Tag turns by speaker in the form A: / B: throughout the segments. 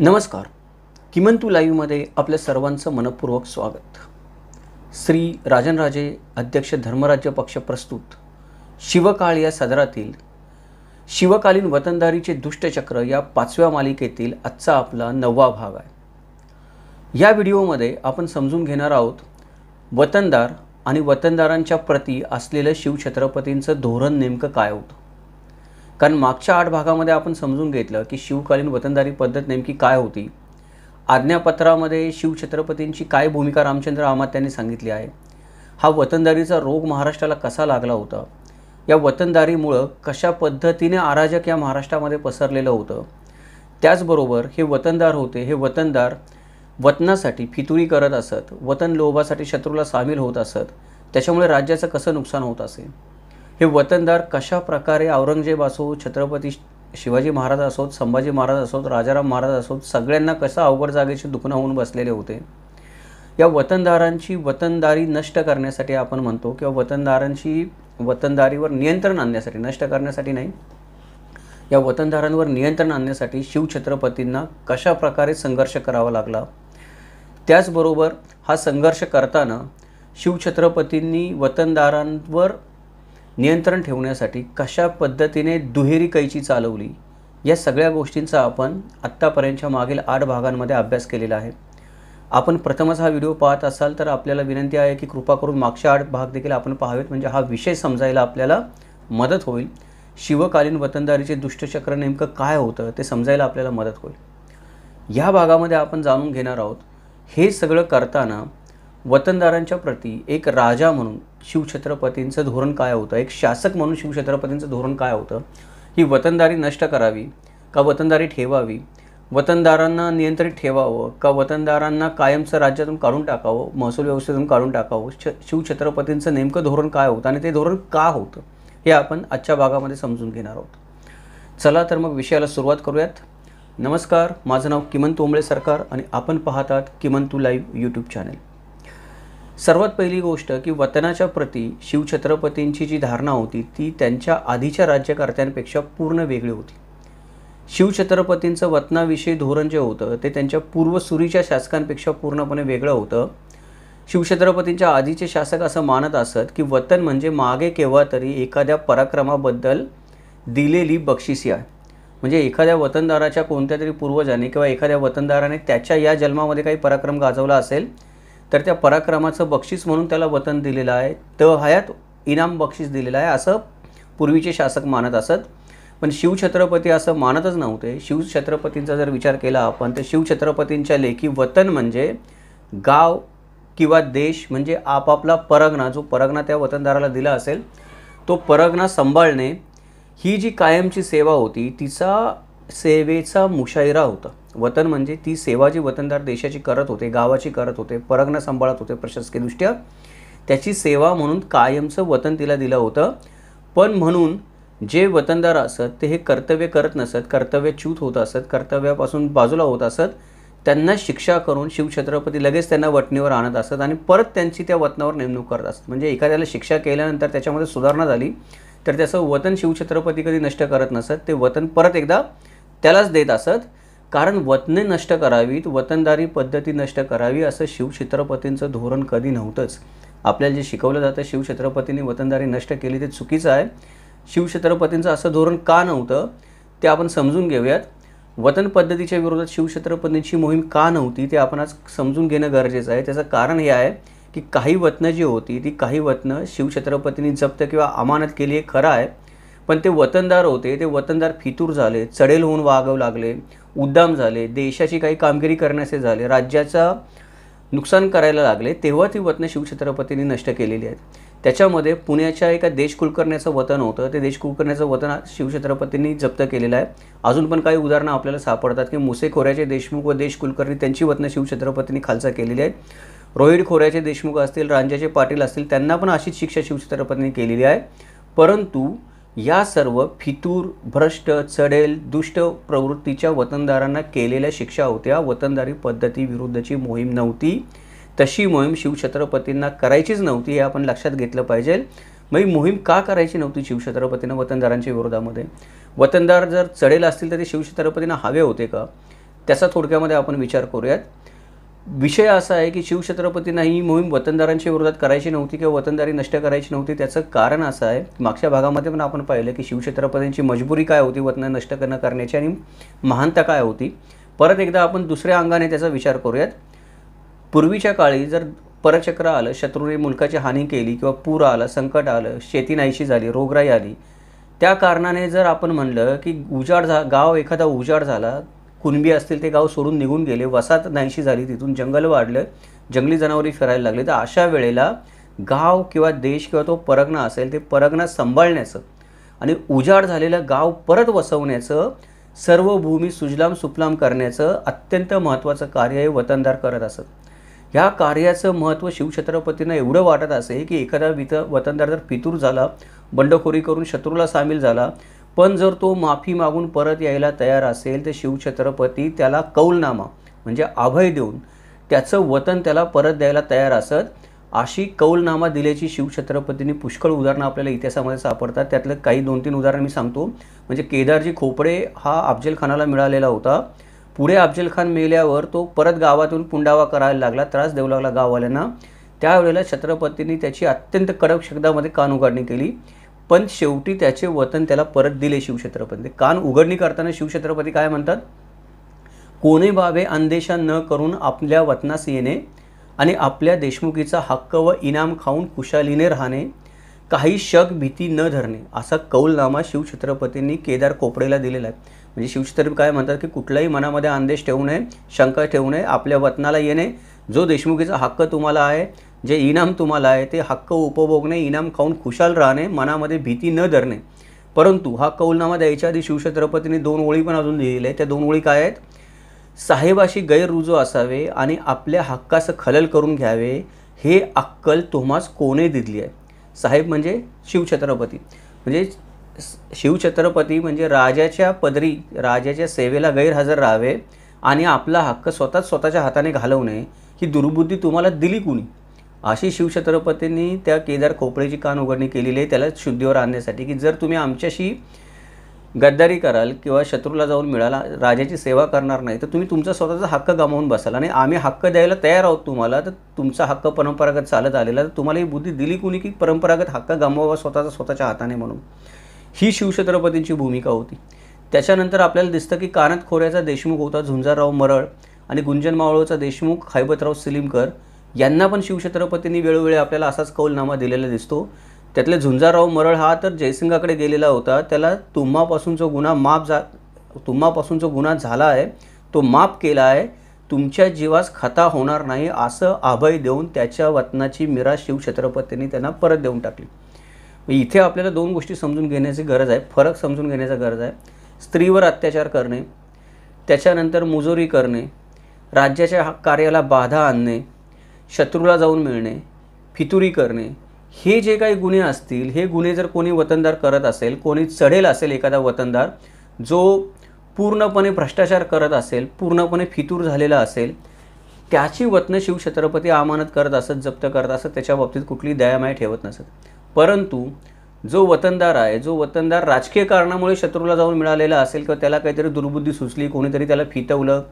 A: नमस्कार किमंतू लाईव्हमध्ये आपल्या सर्वांचं मनपूर्वक स्वागत श्री राजनराजे अध्यक्ष धर्मराज्य पक्ष प्रस्तुत शिवकाळ या सदरातील शिवकालीन वतनदारीचे दुष्टचक्र या पाचव्या मालिकेतील आजचा आपला नववा भाग आहे या व्हिडिओमध्ये आपण समजून घेणार आहोत वतनदार आणि वतनदारांच्या प्रती असलेलं शिवछत्रपतींचं धोरण नेमकं काय होतं कारण मागच्या आठ भागामध्ये आपण समजून घेतलं की शिवकालीन वतनदारी पद्धत नेमकी काय होती आज्ञापत्रामध्ये शिवछत्रपतींची काय भूमिका रामचंद्र आमात्यांनी सांगितली आहे हा वतनदारीचा रोग महाराष्ट्राला कसा लागला होता या वतनदारीमुळं कशा पद्धतीने आराजक या महाराष्ट्रामध्ये पसरलेलं होतं त्याचबरोबर हे वतनदार होते हे वतनदार वतनासाठी फितुरी करत असत वतन लोभासाठी शत्रूला सामील होत असत त्याच्यामुळे राज्याचं कसं नुकसान होत असेल हे वतनदार कशा प्रकारे औरंगजेब असो छत्रपती शिवाजी महाराज असोत संभाजी महाराज असोत राजाराम महाराज असोत सगळ्यांना कसं अवघड जागेचे दुखणं होऊन बसलेले होते या वतनदारांची वतनदारी नष्ट करण्यासाठी आपण म्हणतो किंवा वतनदारांची वतनदारीवर नियंत्रण आणण्यासाठी नष्ट करण्यासाठी नाही या वतनदारांवर नियंत्रण आणण्यासाठी शिवछत्रपतींना कशा प्रकारे संघर्ष करावा लागला त्याचबरोबर हा संघर्ष करताना शिवछत्रपतींनी वतनदारांवर नियंत्रण ठेवण्यासाठी कशा पद्धतीने दुहेरी कैची चालवली या सगळ्या गोष्टींचा आपण आत्तापर्यंतच्या मागील आठ भागांमध्ये अभ्यास केलेला आहे आपण प्रथमच हा व्हिडिओ पाहत असाल तर आपल्याला विनंती आहे की कृपा करून मागच्या आठ भाग देखील आपण पाहावेत म्हणजे हा विषय समजायला आपल्याला मदत होईल शिवकालीन वतनदारीचे दुष्टचक्र नेमकं काय होतं ते समजायला आपल्याला मदत होईल या भागामध्ये आपण जाणून घेणार आहोत हे सगळं करताना वतनदारांच्या प्रती एक राजा म्हणून शिवछत्रपतींचं धोरण काय होतं एक शासक म्हणून शिवछत्रपतींचं धोरण काय होतं ही वतनदारी नष्ट करावी का वतनदारी ठेवावी वतनदारांना नियंत्रित ठेवावं का वतनदारांना कायमचं राज्यातून काढून टाकावं महसूल व्यवस्थेतून काढून टाकावं छ शिवछत्रपतींचं नेमकं धोरण काय होतं आणि ते धोरण का होतं हे आपण आजच्या भागामध्ये समजून घेणार आहोत चला तर मग विषयाला सुरुवात करूयात नमस्कार माझं नाव किमन तोंबळे सरकार आणि आपण पाहतात किमन लाईव्ह यूट्यूब चॅनेल सर्वात पहिली गोष्ट की वतनाच्या प्रती शिवछत्रपतींची जी धारणा होती ती त्यांच्या आधीच्या राज्यकर्त्यांपेक्षा पूर्ण वेगळी होती शिवछत्रपतींचं वतनाविषयी धोरण जे होतं ते त्यांच्या पूर्वसुरीच्या शासकांपेक्षा पूर्णपणे वेगळं होतं शिवछत्रपतींच्या आधीचे शासक असं मानत असत की वतन म्हणजे मागे केव्हा तरी एखाद्या पराक्रमाबद्दल दिलेली बक्षिसी आहे म्हणजे एखाद्या वतनदाराच्या कोणत्या तरी पूर्वजाने किंवा एखाद्या वतनदाराने त्याच्या या जन्मामध्ये काही पराक्रम गाजवला असेल तर त्या पराक्रमाचं बक्षीस म्हणून त्याला वतन दिलेलं आहे त हयात इनाम बक्षीस दिलेलं आहे असं पूर्वीचे शासक मानत असत पण शिवछत्रपती असं मानतच नव्हते शिवछत्रपतींचा जर विचार केला आपण तर शिवछत्रपतींच्या लेखी वतन म्हणजे गाव किंवा देश म्हणजे आपापला परगणा जो परगणा त्या वतनदाराला दिला असेल तो परगणा सांभाळणे ही जी कायमची सेवा होती तिचा सेवेचा मुशायरा होता वतन म्हणजे ती सेवा जी वतनदार देशाची करत होते गावाची करत होते परग्न सांभाळत होते प्रशासकीयदृष्ट्या त्याची सेवा म्हणून कायमचं वतन तिला दिलं होतं पण म्हणून जे वतनदार असत ते हे कर्तव्य करत नसत कर्तव्यच्यूत होत असत कर्तव्यापासून बाजूला होत असत त्यांना शिक्षा करून शिवछत्रपती लगेच त्यांना वटणीवर आणत असत आणि परत त्यांची त्या वतनावर नेमणूक करत असत म्हणजे एखाद्याला शिक्षा केल्यानंतर त्याच्यामध्ये सुधारणा झाली तर त्याचं वतन शिवछत्रपती कधी नष्ट करत नसत ते वतन परत एकदा त्यालाच देत असत कारण वतने नष्ट करावीत वतनदारी पद्धती नष्ट करावी असं शिवछत्रपतींचं धोरण कधी नव्हतंच आपल्याला जे शिकवलं जातं शिवछत्रपतींनी वतनदारी नष्ट केली ते चुकीचं आहे शिवछत्रपतींचं असं धोरण का नव्हतं ते आपण समजून घेऊयात वतन पद्धतीच्या विरोधात शिवछत्रपतींची मोहीम का नव्हती ते आपण आज समजून घेणं गरजेचं आहे त्याचं कारण हे आहे की काही वतनं जी होती ती काही वतनं शिवछत्रपतींनी जप्त किंवा अमानत केली हे खरं आहे पण ते वतनदार होते ते वतनदार फितूर झाले चढेल होऊन वागवू लागले उद्दाम झाले देशाची काही कामगिरी करण्याचे झाले राज्याचा नुकसान करायला लागले तेव्हा ती वतनं शिवछत्रपतींनी नष्ट केलेली आहेत त्याच्यामध्ये पुण्याच्या एका देश कुलकर्ण्याचं वतन होतं ते देश कुलकर्ण्याचं वतन शिवछत्रपतींनी जप्त केलेलं आहे अजून पण काही उदाहरणं आपल्याला सापडतात की मुसे खोऱ्याचे देशमुख व देश कुलकर्णी त्यांची वतनं शिवछत्रपतींनी खालसा केलेली आहेत रोहिड खोऱ्याचे देशमुख असतील रांजाचे पाटील असतील त्यांना पण अशीच शिक्षा शिवछत्रपतींनी केलेली आहे परंतु या सर्व फितूर भ्रष्ट चढेल दुष्ट प्रवृत्तीच्या वतनदारांना केलेल्या शिक्षा होत्या वतनदारी पद्धतीविरुद्धची मोहीम नव्हती तशी मोहीम शिवछत्रपतींना करायचीच नव्हती हे आपण लक्षात घेतलं पाहिजे मग ही मोहीम का करायची नव्हती शिवछत्रपतींना वतनदारांच्या विरोधामध्ये वतनदार जर चढेल असतील तर ते शिवछत्रपतींना हवे होते का त्याचा थोडक्यामध्ये आपण विचार करूयात विषय असा आहे की शिवछत्रपतींना ही मोहीम वतनदारांच्या विरोधात करायची नव्हती किंवा वतनदारी नष्ट करायची नव्हती त्याचं कारण असं आहे मागच्या भागामध्ये पण आपण पाहिलं की शिवछत्रपतींची मजबुरी काय होती वतन नष्ट करणं करण्याची आणि महानता काय होती परत एकदा आपण दुसऱ्या अंगाने त्याचा विचार करूयात पूर्वीच्या काळी जर परचक्र आलं शत्रूने मुलकाची हानी केली किंवा पूर आलं संकट आलं शेती नाहीशी झाली रोगराई आली त्या कारणाने जर आपण म्हणलं की उजाड झा गाव एखादा उजाड झाला कुणबी असतील ते गाव सोडून निघून गेले वसात नाहीशी झाली तिथून जंगल वाढलं जंगली जनावरे फिरायला लागले तर अशा वेळेला गाव किंवा देश किंवा तो परगणा असेल ते परगणा सांभाळण्याचं आणि उजाड झालेलं गाव परत वसवण्याचं सर्व भूमी सुजलाम सुफलाम करण्याचं अत्यंत महत्त्वाचं कार्य हे वतनदार करत असत ह्या कार्याचं महत्त्व शिवछत्रपतींना एवढं वाटत असे की एखादा वित वतनदार जर पितूर झाला बंडखोरी करून शत्रूला सामील झाला पण जर तो माफी मागून परत यायला तयार असेल तर शिवछत्रपती त्याला कौलनामा म्हणजे अभय देऊन त्याचं वतन त्याला परत द्यायला तयार असत अशी कौलनामा दिल्याची शिवछत्रपतींनी पुष्कळ उदाहरणं आपल्याला इतिहासामध्ये सापडतात त्यातलं काही दोन तीन उदाहरणं मी सांगतो म्हणजे केदारजी खोपडे हा अफजलखानाला मिळालेला होता पुढे अफजल खान मेल्यावर तो परत गावातून पुंडावा करायला लागला त्रास देऊ लागला गाववाल्यांना त्यावेळेला छत्रपतींनी त्याची अत्यंत कडक शब्दामध्ये कान उघडणी केली पण शेवटी त्याचे वतन त्याला परत दिले शिवछत्रपती कान उघडणी करताना शिवछत्रपती काय म्हणतात कोणी बाबे अंदेशा न करून आपल्या वतनास येणे आणि आपल्या देशमुखीचा हक्क व इनाम खाऊन कुशालीने राहणे काही शक भीती न धरणे असा कौलनामा शिवछत्रपतींनी केदार कोपडेला दिलेला आहे म्हणजे शिवछत्रपती काय म्हणतात की कुठलाही मनामध्ये अंदेश ठेवू नये शंका ठेवू नये आपल्या वतनाला येणे जो देशमुखीचा हक्क तुम्हाला आहे जे इनाम तुम्हाला आहे ते हक्क उपभोगणे इनाम खाऊन खुशाल राहणे मनामध्ये भीती न धरणे परंतु हा कौलनामा द्यायच्या आधी शिवछत्रपतीने दोन ओळी पण अजून आहेत त्या दोन ओळी काय आहेत साहेबाशी गैररुजू असावे आणि आपल्या हक्काचं खलल करून घ्यावे हे अक्कल तुम्हास कोणे दिली आहे साहेब म्हणजे शिवछत्रपती म्हणजे शिवछत्रपती म्हणजे राजाच्या पदरी राजाच्या सेवेला गैरहजर राहावे आणि आपला हक्क स्वतःच स्वतःच्या हाताने घालवणे ही दुर्बुद्धी तुम्हाला दिली कुणी अशी शिवछत्रपतींनी त्या केदार खोपळेची कान उघडणी केलेली आहे त्याला शुद्धीवर आणण्यासाठी की जर तुम्ही आमच्याशी गद्दारी कराल किंवा शत्रूला जाऊन मिळाला राजाची सेवा करणार नाही तर तुम्ही तुमचा स्वतःचा हक्क गमावून बसाल आणि आम्ही हक्क द्यायला तयार आहोत तुम्हाला तर तुमचा हक्क परंपरागत चालत आलेला तर तुम्हाला ही बुद्धी दिली कुणी की परंपरागत हक्क गमावावा स्वतःचा स्वतःच्या हाताने म्हणून ही शिवछत्रपतींची भूमिका होती त्याच्यानंतर आपल्याला दिसतं की कानात खोऱ्याचा देशमुख होता झुंजारराव मरळ आणि गुंजन मावळचा देशमुख हैबतराव सिलीमकर यांना पण शिवछत्रपतींनी वेळोवेळी आपल्याला असाच कौलनामा दिलेला दिसतो त्यातले झुंजाराव मरळ हा तर जयसिंगाकडे गेलेला होता त्याला तुम्हापासून जो गुन्हा माफ झा तुम्हापासून जो गुन्हा झाला आहे तो माफ केला आहे तुमच्या जीवास खता होणार नाही असं आभय देऊन त्याच्या वतनाची मिरा शिवछत्रपतींनी त्यांना परत देऊन टाकली इथे आपल्याला दोन गोष्टी समजून घेण्याची गरज आहे फरक समजून घेण्याची गरज आहे स्त्रीवर अत्याचार करणे त्याच्यानंतर मुजोरी करणे राज्याच्या कार्याला बाधा आणणे शत्रूला जाऊन मिळणे फितुरी करणे हे जे काही गुन्हे असतील हे गुन्हे जर कोणी वतनदार करत असेल कोणी चढेल असेल एखादा वतनदार जो पूर्णपणे भ्रष्टाचार करत असेल पूर्णपणे फितूर झालेला असेल त्याची वतनं शिवछत्रपती आमानत करत असत जप्त करत असत त्याच्या बाबतीत कुठली दयामाय ठेवत नसत परंतु जो वतनदार आहे जो वतनदार राजकीय कारणामुळे शत्रूला जाऊन मिळालेला असेल किंवा त्याला काहीतरी दुर्बुद्धी सुचली कोणीतरी त्याला फितवलं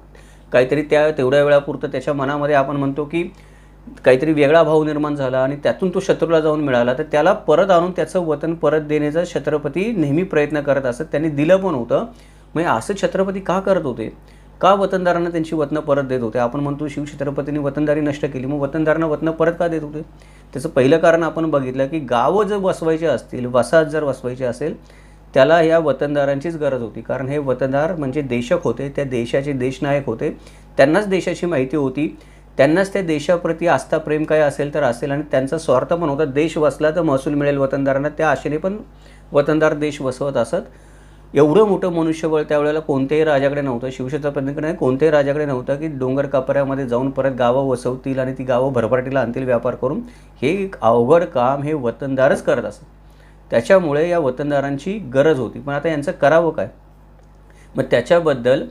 A: काहीतरी त्या तेवढ्या वेळापुरतं त्याच्या मनामध्ये आपण म्हणतो की काहीतरी वेगळा भाव निर्माण झाला आणि त्यातून तो शत्रूला जाऊन मिळाला तर त्याला परत आणून त्याचं वतन परत देण्याचा छत्रपती नेहमी प्रयत्न करत असत त्यांनी दिलं पण होतं म्हणजे असं छत्रपती का करत होते का वतनदारांना त्यांची वतनं परत देत होते आपण म्हणतो शिवछत्रपतींनी वतनदारी नष्ट केली मग वतनदारांना वतनं परत का देत होते त्याचं पहिलं कारण आपण बघितलं की गावं जर वसवायचे असतील वसाहत जर वसवायचे असेल त्याला या वतनदारांचीच गरज होती कारण हे वतनदार म्हणजे देशक होते त्या देशाचे देशनायक होते त्यांनाच देशाची माहिती होती त्यांनाच ते देशाप्रती आस्था प्रेम काय असेल तर असेल आणि त्यांचा स्वार्थ पण होता देश वसला तर महसूल मिळेल वतनदारांना त्या आशेने पण वतनदार देश वसवत असत एवढं मोठं मनुष्यबळ त्यावेळेला कोणत्याही राजाकडे नव्हतं शिवछत्रपतींकडे नाही कोणत्याही राजाकडे नव्हतं की डोंगर कापऱ्यामध्ये जाऊन परत गावं वसवतील आणि ती गावं भरभराटीला आणतील व्यापार करून हे एक अवघड काम हे वतनदारच करत असत त्याच्यामुळे या वतनदारांची गरज होती पण आता यांचं करावं काय मग त्याच्याबद्दल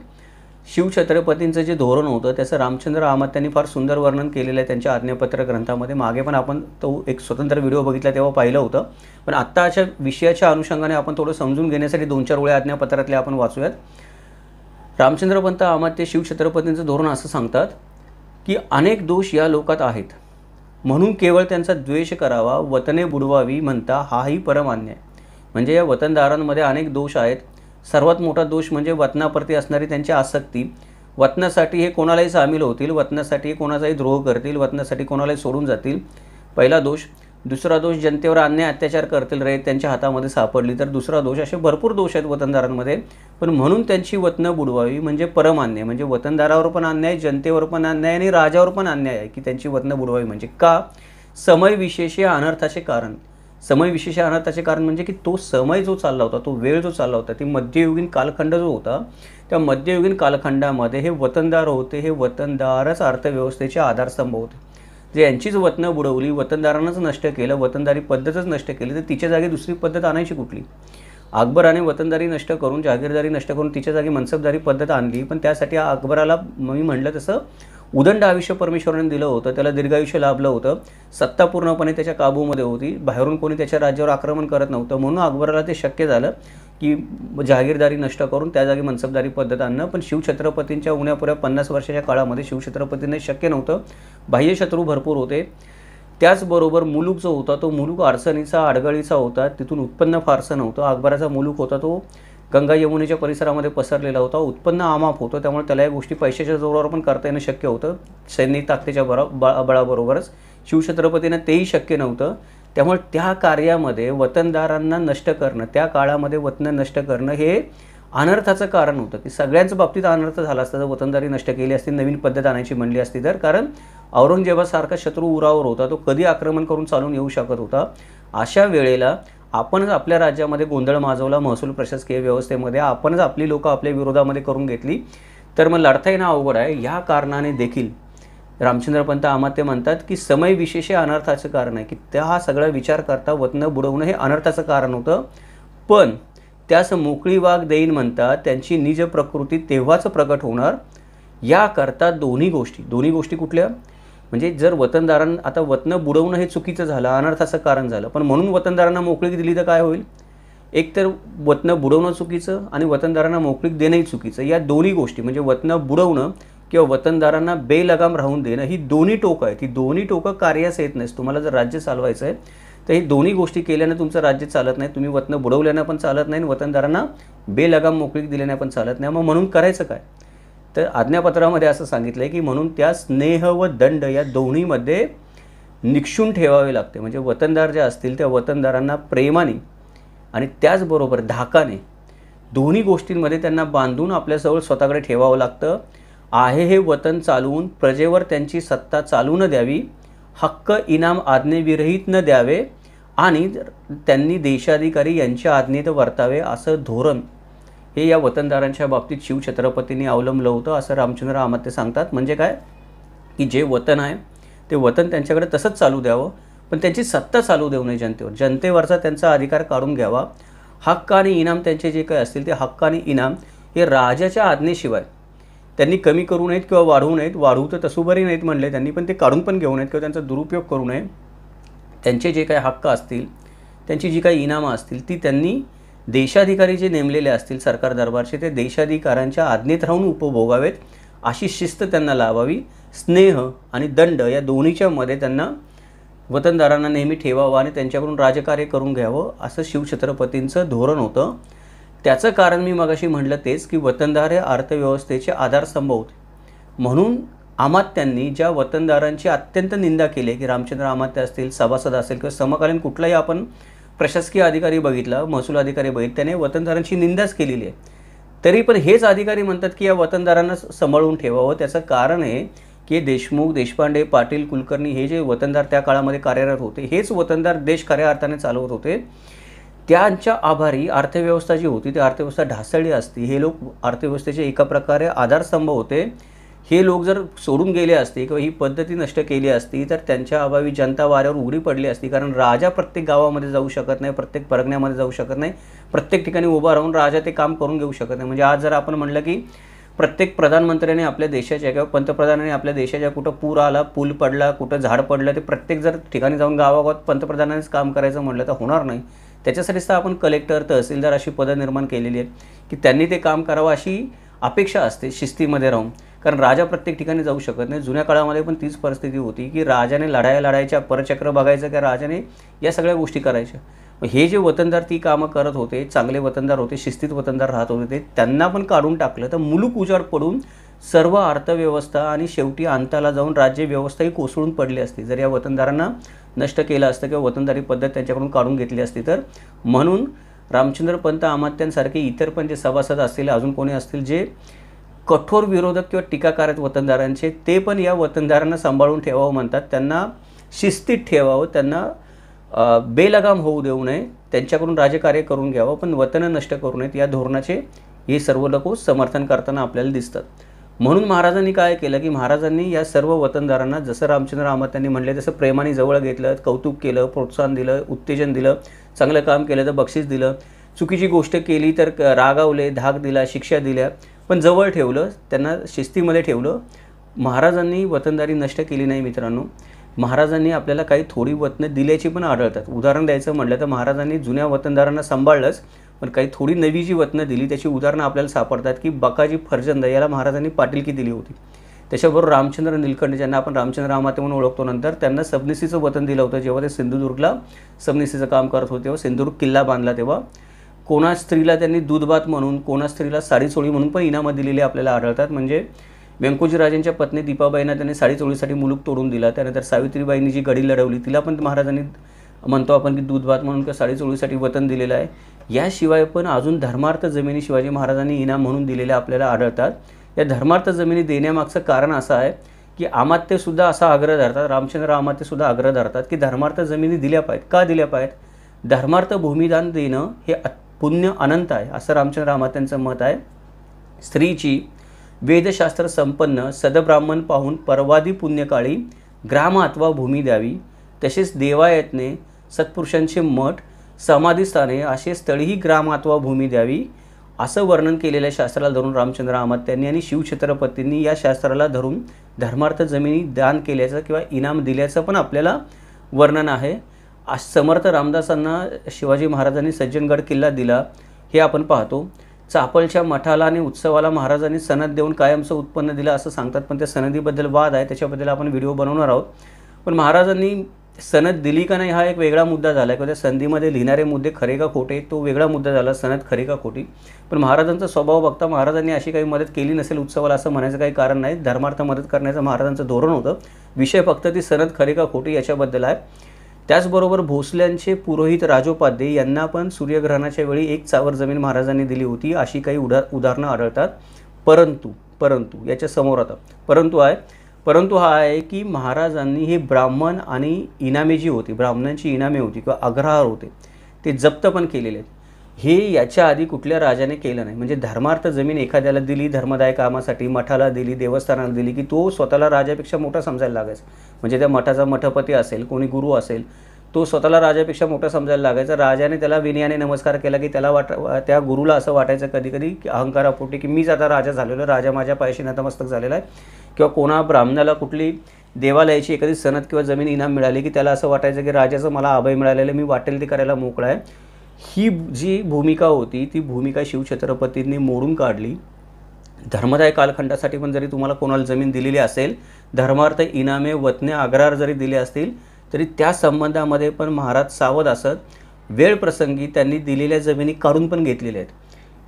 A: शिवछत्रपतींचं जे धोरण होतं त्याचं रामचंद्र आमात त्यांनी फार सुंदर वर्णन केलेलं आहे त्यांच्या आज्ञापत्र ग्रंथामध्ये मागे पण आपण तो एक स्वतंत्र व्हिडिओ बघितला तेव्हा पाहिलं होतं पण अशा विषयाच्या अनुषंगाने आपण थोडं समजून घेण्यासाठी दोन चार वेळा आज्ञापत्रातल्या आपण वाचूयात रामचंद्रपंत पंत ते शिवछत्रपतींचं धोरण असं सांगतात की अनेक दोष या लोकात आहेत म्हणून केवळ त्यांचा द्वेष करावा वतने बुडवावी म्हणता हाही परमान्य आहे म्हणजे या वतनदारांमध्ये अनेक दोष आहेत सर्वात मोठा दोष म्हणजे वतनाप्रती असणारी त्यांची आसक्ती वतनासाठी हे कोणालाही सामील होतील वतनासाठी कोणाचाही द्रोह करतील वतनासाठी कोणालाही सोडून जातील पहिला दोष दुसरा दोष जनतेवर अन्याय अत्याचार करतील रे त्यांच्या हातामध्ये सापडली तर दुसरा दोष असे भरपूर दोष आहेत वतनदारांमध्ये पण म्हणून त्यांची वतनं बुडवावी म्हणजे परमान्याय म्हणजे वतनदारावर पण अन्याय जनतेवर पण अन्याय आणि राजावर पण अन्याय आहे की त्यांची वतनं बुडवावी म्हणजे का समय विशेष अनर्थाचे कारण समय विशेष अनाथाचे कारण म्हणजे की तो समय जो चालला होता तो वेळ जो चालला होता ती मध्ययुगीन कालखंड जो होता त्या मध्ययुगीन कालखंडामध्ये हे वतनदार होते हे वतनदारच अर्थव्यवस्थेचे आधारस्तंभ होते जे यांचीच वतनं बुडवली वतनदारांनाच नष्ट केलं वतनदारी पद्धतच नष्ट केली तर तिच्या जागी दुसरी पद्धत आणायची कुठली अकबराने वतनदारी नष्ट करून जागीरदारी नष्ट करून तिच्या जागी मनसबदारी पद्धत आणली पण त्यासाठी अकबराला मी म्हटलं तसं उदंड आयुष्य परमेश्वराने दिलं होतं त्याला दीर्घायुष्य लाभलं होतं सत्ता पूर्णपणे त्याच्या काबूमध्ये होती बाहेरून कोणी त्याच्या राज्यावर आक्रमण करत नव्हतं म्हणून अकबराला ते शक्य झालं की जहागीरदारी नष्ट करून त्या जागी मनसबदारी पद्धत आणणं पण शिवछत्रपतींच्या उण्यापुऱ्या पन्नास वर्षाच्या काळामध्ये शिवछत्रपतींना शक्य नव्हतं बाह्यशत्रू भरपूर होते त्याचबरोबर मुलूक जो होता तो मुलूक अडचणीचा आडगळीचा होता तिथून उत्पन्न फारसं नव्हतं अकबराचा मुलूक होता तो गंगा यमुनेच्या परिसरामध्ये पसरलेला होता उत्पन्न आमाप होतं त्यामुळे त्याला या गोष्टी पैशाच्या जोरावर पण करता येणं शक्य होतं सैनिक ताकदीच्या बरा बळाबरोबरच शिवछत्रपतींना तेही शक्य नव्हतं त्यामुळे त्या कार्यामध्ये वतनदारांना नष्ट करणं त्या काळामध्ये वतनं नष्ट करणं हे अनर्थाचं कारण होतं की सगळ्यांच बाबतीत अनर्थ झाला असता जर वतनदारी नष्ट केली असती नवीन पद्धत आणायची म्हणली असती तर कारण औरंगजेबासारखा शत्रू उरावर होता तो कधी आक्रमण करून चालून येऊ शकत होता अशा वेळेला आपणच आपल्या राज्यामध्ये गोंधळ माजवला महसूल प्रशासकीय व्यवस्थेमध्ये आपणच आपली लोकं आपल्या विरोधामध्ये करून घेतली तर मग लढता येणं अवघड आहे या कारणाने देखील रामचंद्र पंत आमाते म्हणतात की समय विशेष हे अनर्थाचं कारण आहे की त्या हा सगळा विचार करता वतनं बुडवणं हे अनर्थाचं कारण होतं पण त्यास मोकळी वाघ देईन म्हणतात त्यांची निज प्रकृती तेव्हाच प्रकट होणार याकरता दोन्ही गोष्टी दोन्ही गोष्टी कुठल्या म्हणजे जर वतनदारां आता वतनं बुडवणं हे चुकीचं झालं अनर्थाचं कारण झालं पण म्हणून वतनदारांना मोकळीक दिली तर काय होईल एक तर वतनं बुडवणं चुकीचं आणि वतनदारांना मोकळीक देणंही चुकीचं या दोन्ही गोष्टी म्हणजे वतनं बुडवणं किंवा वतनदारांना बेलगाम राहून देणं ही दोन्ही टोकं आहेत ही दोन्ही टोकं कार्यास येत नाहीत तुम्हाला जर राज्य चालवायचं आहे तर हे दोन्ही गोष्टी केल्याने तुमचं राज्य चालत नाही तुम्ही वतनं बुडवल्यानं पण चालत नाही आणि वतनदारांना बेलगाम मोकळीक दिल्यानं पण चालत नाही मग म्हणून करायचं काय तर आज्ञापत्रामध्ये असं सांगितलं आहे की म्हणून त्या स्नेह व दंड या दोन्हीमध्ये निक्षून ठेवावे लागते म्हणजे वतनदार ज्या असतील त्या वतनदारांना प्रेमाने आणि त्याचबरोबर धाकाने दोन्ही गोष्टींमध्ये त्यांना बांधून आपल्याजवळ स्वतःकडे ठेवावं लागतं आहे हे वतन चालवून प्रजेवर त्यांची सत्ता चालू न द्यावी हक्क इनाम आज्ञेविरहित न द्यावे आणि त्यांनी देशाधिकारी यांच्या आज्ञेत वर्तावे असं धोरण हे या वतनदारांच्या बाबतीत शिवछत्रपतींनी अवलंबलं होतं असं रामचंद्र आमाते सांगतात म्हणजे काय की जे वतन आहे ते वतन त्यांच्याकडे तसंच चालू द्यावं पण त्यांची सत्ता चालू देऊ नये जनतेवर जनतेवरचा त्यांचा अधिकार काढून घ्यावा हक्क आणि इनाम त्यांचे जे काही असतील ते हक्क आणि इनाम हे राजाच्या आज्ञेशिवाय त्यांनी कमी करू नयेत किंवा वाढवू नयेत वाढवू तर तसुबारी नाहीत म्हणले त्यांनी पण ते काढून पण घेऊ नयेत किंवा त्यांचा दुरुपयोग करू नये त्यांचे जे काही हक्क असतील त्यांची जी काही इनामं असतील ती त्यांनी देशाधिकारी जे नेमलेले असतील सरकार दरबारचे ते देशाधिकाऱ्यांच्या आज्ञेत राहून उपभोगावेत अशी शिस्त त्यांना लावावी स्नेह आणि दंड या दोन्हीच्या मध्ये त्यांना वतनदारांना नेहमी ठेवावं आणि त्यांच्याकडून राजकार्य करून घ्यावं असं शिवछत्रपतींचं धोरण होतं त्याचं कारण मी मगाशी म्हटलं तेच की वतनदार हे अर्थव्यवस्थेचे आधारस्तंभ होते म्हणून आमात्यांनी ज्या वतनदारांची अत्यंत निंदा केली की रामचंद्र आमात्य असतील सभासद असेल किंवा समकालीन कुठलाही आपण प्रशासकीय अधिकारी बघितला महसूल अधिकारी बघितलं त्याने वतनदारांची निंदाच केलेली आहे तरी पण हेच अधिकारी म्हणतात की या वतनदारांना सांभाळून ठेवावं त्याचं कारण आहे की देशमुख देशपांडे पाटील कुलकर्णी हे जे वतनदार त्या काळामध्ये कार्यरत होते हेच वतनदार देश खऱ्या अर्थाने चालवत होते त्यांच्या आभारी अर्थव्यवस्था जी होती ती अर्थव्यवस्था ढासळली असती हे लोक अर्थव्यवस्थेचे एका प्रकारे आधारस्तंभ होते हे लोक जर सोडून गेले असते किंवा ही पद्धती नष्ट केली असती तर त्यांच्या अभावी जनता वाऱ्यावर उघडी पडली असती कारण राजा प्रत्येक गावामध्ये जाऊ शकत नाही प्रत्येक परगण्यामध्ये जाऊ शकत नाही प्रत्येक ठिकाणी उभा राहून राजा ते काम करून घेऊ शकत नाही म्हणजे आज जर आपण म्हटलं की प्रत्येक प्रधानमंत्र्याने आपल्या देशाच्या किंवा पंतप्रधानाने आपल्या देशाच्या कुठं पूर आला पूल पडला कुठं झाड पडलं ते प्रत्येक जर ठिकाणी जाऊन गावागावात पंतप्रधानानेच काम करायचं म्हटलं तर होणार नाही त्याच्यासाठीच तर आपण कलेक्टर तहसीलदार अशी पदं निर्माण केलेली आहेत की त्यांनी ते काम करावं अशी अपेक्षा असते शिस्तीमध्ये राहून कारण राजा प्रत्येक ठिकाणी जाऊ शकत नाही जुन्या काळामध्ये पण तीच परिस्थिती होती की राजाने लढाया लढायच्या परचक्र बघायचं का राजाने या सगळ्या गोष्टी करायच्या हे जे वतनदार ती कामं करत होते चांगले वतनदार होते शिस्तीत वतनदार राहत होते ते त्यांना पण काढून टाकलं तर मुलूक उजाड पडून सर्व अर्थव्यवस्था आणि शेवटी अंताला जाऊन राज्यव्यवस्थाही कोसळून पडली असती जर या वतनदारांना नष्ट केलं असतं किंवा वतनदारी पद्धत त्यांच्याकडून काढून घेतली असती तर म्हणून रामचंद्र पंत अमात्यांसारखे इतर पण जे सभासद असतील अजून कोणी असतील जे कठोर विरोधक किंवा टीकाकार आहेत वतनदारांचे ते पण या वतनदारांना सांभाळून ठेवावं म्हणतात त्यांना शिस्तीत ठेवावं त्यांना बेलगाम होऊ देऊ नये त्यांच्याकडून राजकार्य करून घ्यावं पण वतनं नष्ट करू नयेत या धोरणाचे हे सर्व लोक समर्थन करताना आपल्याला दिसतात म्हणून महाराजांनी काय केलं की महाराजांनी या सर्व वतनदारांना जसं रामचंद्र यांनी म्हणले तसं प्रेमाने जवळ घेतलं कौतुक केलं प्रोत्साहन दिलं उत्तेजन दिलं चांगलं काम केलं तर बक्षीस दिलं चुकीची गोष्ट केली तर रागावले धाक दिला शिक्षा दिल्या पण जवळ ठेवलं त्यांना शिस्तीमध्ये ठेवलं महाराजांनी वतनदारी नष्ट केली नाही मित्रांनो महाराजांनी आपल्याला काही थोडी वतनं दिल्याची पण आढळतात उदाहरण द्यायचं म्हटलं तर महाराजांनी जुन्या वतनदारांना सांभाळलंच पण काही थोडी नवी जी वतनं दिली त्याची उदाहरणं आपल्याला सापडतात की बकाजी फर्जंद याला महाराजांनी पाटीलकी दिली होती त्याच्याबरोबर रामचंद्र निलकंठ ज्यांना आपण रामचंद्र रामाते म्हणून ओळखतो नंतर त्यांना सबनिसीचं वतन दिलं होतं जेव्हा ते सिंधुदुर्गला सबनिसीचं काम करत होते तेव्हा सिंधुदुर्ग किल्ला बांधला तेव्हा कोणा स्त्रीला त्यांनी दूधभात म्हणून कोणा स्त्रीला साडी चोळी म्हणून पण इनामं दिलेली आपल्याला आढळतात म्हणजे व्यंकुजीराजांच्या पत्नी दीपाबाईंना त्यांनी साडी चोळीसाठी मुलूक तोडून दिला त्यानंतर सावित्रीबाईंनी जी गडी लढवली तिला पण महाराजांनी म्हणतो आपण की दूधभात म्हणून किंवा साडी चोळीसाठी वतन दिलेलं आहे याशिवाय पण अजून धर्मार्थ जमिनी शिवाजी महाराजांनी इनाम म्हणून दिलेल्या आपल्याला आढळतात या धर्मार्थ जमिनी देण्यामागचं कारण असं आहे की आमात्यसुद्धा असा आग्रह धरतात रामचंद्र आमात्यसुद्धा आग्रह धरतात की धर्मार्थ जमिनी दिल्या पाहिजेत का दिल्या पाहिजेत धर्मार्थ भूमिदान देणं हे अत्यंत पुण्य अनंत आहे असं रामचंद्र रामात्यांचं मत आहे स्त्रीची वेदशास्त्र संपन्न सदब्राह्मण पाहून परवादी पुण्यकाळी ग्राम अथवा भूमी द्यावी तसेच देवायतने सत्पुरुषांचे मठ समाधीस्थाने असे स्थळीही ग्राम अथवा भूमी द्यावी असं वर्णन केलेल्या शास्त्राला धरून रामचंद्र रामात्यांनी आणि शिवछत्रपतींनी या शास्त्राला धरून धर्मार्थ जमिनी दान केल्याचं किंवा इनाम दिल्याचं पण आपल्याला वर्णन आहे समर्थ रामदासांना शिवाजी महाराजांनी सज्जनगड किल्ला दिला हे आपण पाहतो चापलच्या मठाला आणि उत्सवाला महाराजांनी सनद देऊन कायमचं उत्पन्न दिलं असं सांगतात पण त्या सनदीबद्दल वाद आहे त्याच्याबद्दल आपण व्हिडिओ बनवणार आहोत पण महाराजांनी सनद दिली का नाही हा एक वेगळा मुद्दा झाला किंवा त्या संधीमध्ये लिहिणारे मुद्दे खरे का खोटे तो वेगळा मुद्दा झाला सनद खरे का खोटी पण महाराजांचा स्वभाव बघता महाराजांनी अशी काही मदत केली नसेल उत्सवाला असं म्हणायचं काही कारण नाही धर्मार्थ मदत करण्याचं महाराजांचं धोरण होतं विषय फक्त ती सनद खरे का खोटी याच्याबद्दल आहे त्याचबरोबर भोसल्यांचे पुरोहित राजोपाध्ये यांना पण सूर्यग्रहणाच्या वेळी एक चावर जमीन महाराजांनी दिली होती अशी काही उदा उदाहरणं आढळतात परंतु परंतु याच्या समोर आता परंतु आहे परंतु हा आहे की महाराजांनी हे ब्राह्मण आणि इनामे जी होती ब्राह्मणांची इनामे होती किंवा अग्रहार होते ते जप्त पण केलेले आहेत हे याच्या आधी कुठल्या राजाने केलं नाही म्हणजे धर्मार्थ जमीन एखाद्याला दिली धर्मदाय कामासाठी मठाला दिली देवस्थानाला दिली की तो स्वतःला राजापेक्षा मोठा समजायला लागायचा म्हणजे त्या मठाचा मठपती असेल कोणी गुरु असेल तो स्वतःला राजापेक्षा मोठा समजायला लागायचा राजाने त्याला विनयाने नमस्कार केला की त्याला वाट त्या गुरुला असं वाटायचं कधी कधी की अहंकारापोटी की मीच आता राजा झालेलो राजा माझ्या पायाशी नतमस्तक झालेला आहे किंवा कोणा ब्राह्मणाला कुठली देवालयाची एखादी सनद किंवा जमीन इनाम मिळाली की त्याला असं वाटायचं की राजाचं मला अभय मिळालेलं मी वाटेल ते करायला मोकळा आहे ही जी भूमिका होती ती भूमिका शिवछत्रपतींनी मोडून काढली धर्मदाय कालखंडासाठी पण जरी तुम्हाला कोणाला जमीन दिलेली असेल धर्मार्थ इनामे वतने आग्रार जरी दिले असतील तरी त्या संबंधामध्ये पण महाराज सावध असत वेळ प्रसंगी त्यांनी दिलेल्या जमिनी काढून पण घेतलेल्या आहेत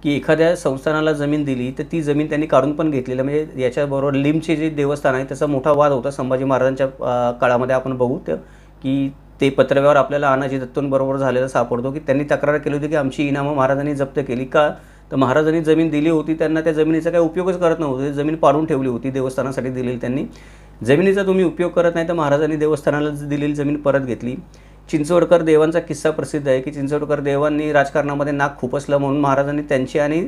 A: की एखाद्या संस्थानाला जमीन दिली तर ती जमीन त्यांनी काढून पण घेतलेली म्हणजे याच्याबरोबर लिमचे जे देवस्थान आहे त्याचा मोठा वाद होता संभाजी महाराजांच्या काळामध्ये आपण बघू की ते पत्रव्यवहार आपल्याला अनाजी दत्तोंबरोबर झालेला सापडतो की त्यांनी तक्रार केली होती की आमची इनामं महाराजांनी जप्त केली का तर महाराजांनी जमीन दिली होती त्यांना त्या जमिनीचा काही उपयोगच करत नव्हते जमीन पाडून ठेवली होती देवस्थानासाठी दिलेली त्यांनी जमिनीचा तुम्ही उपयोग करत नाही तर महाराजांनी देवस्थानाला दिलेली जमीन परत घेतली चिंचवडकर देवांचा किस्सा प्रसिद्ध आहे की चिंचवडकर देवांनी राजकारणामध्ये नाक खुपसलं म्हणून महाराजांनी त्यांची आणि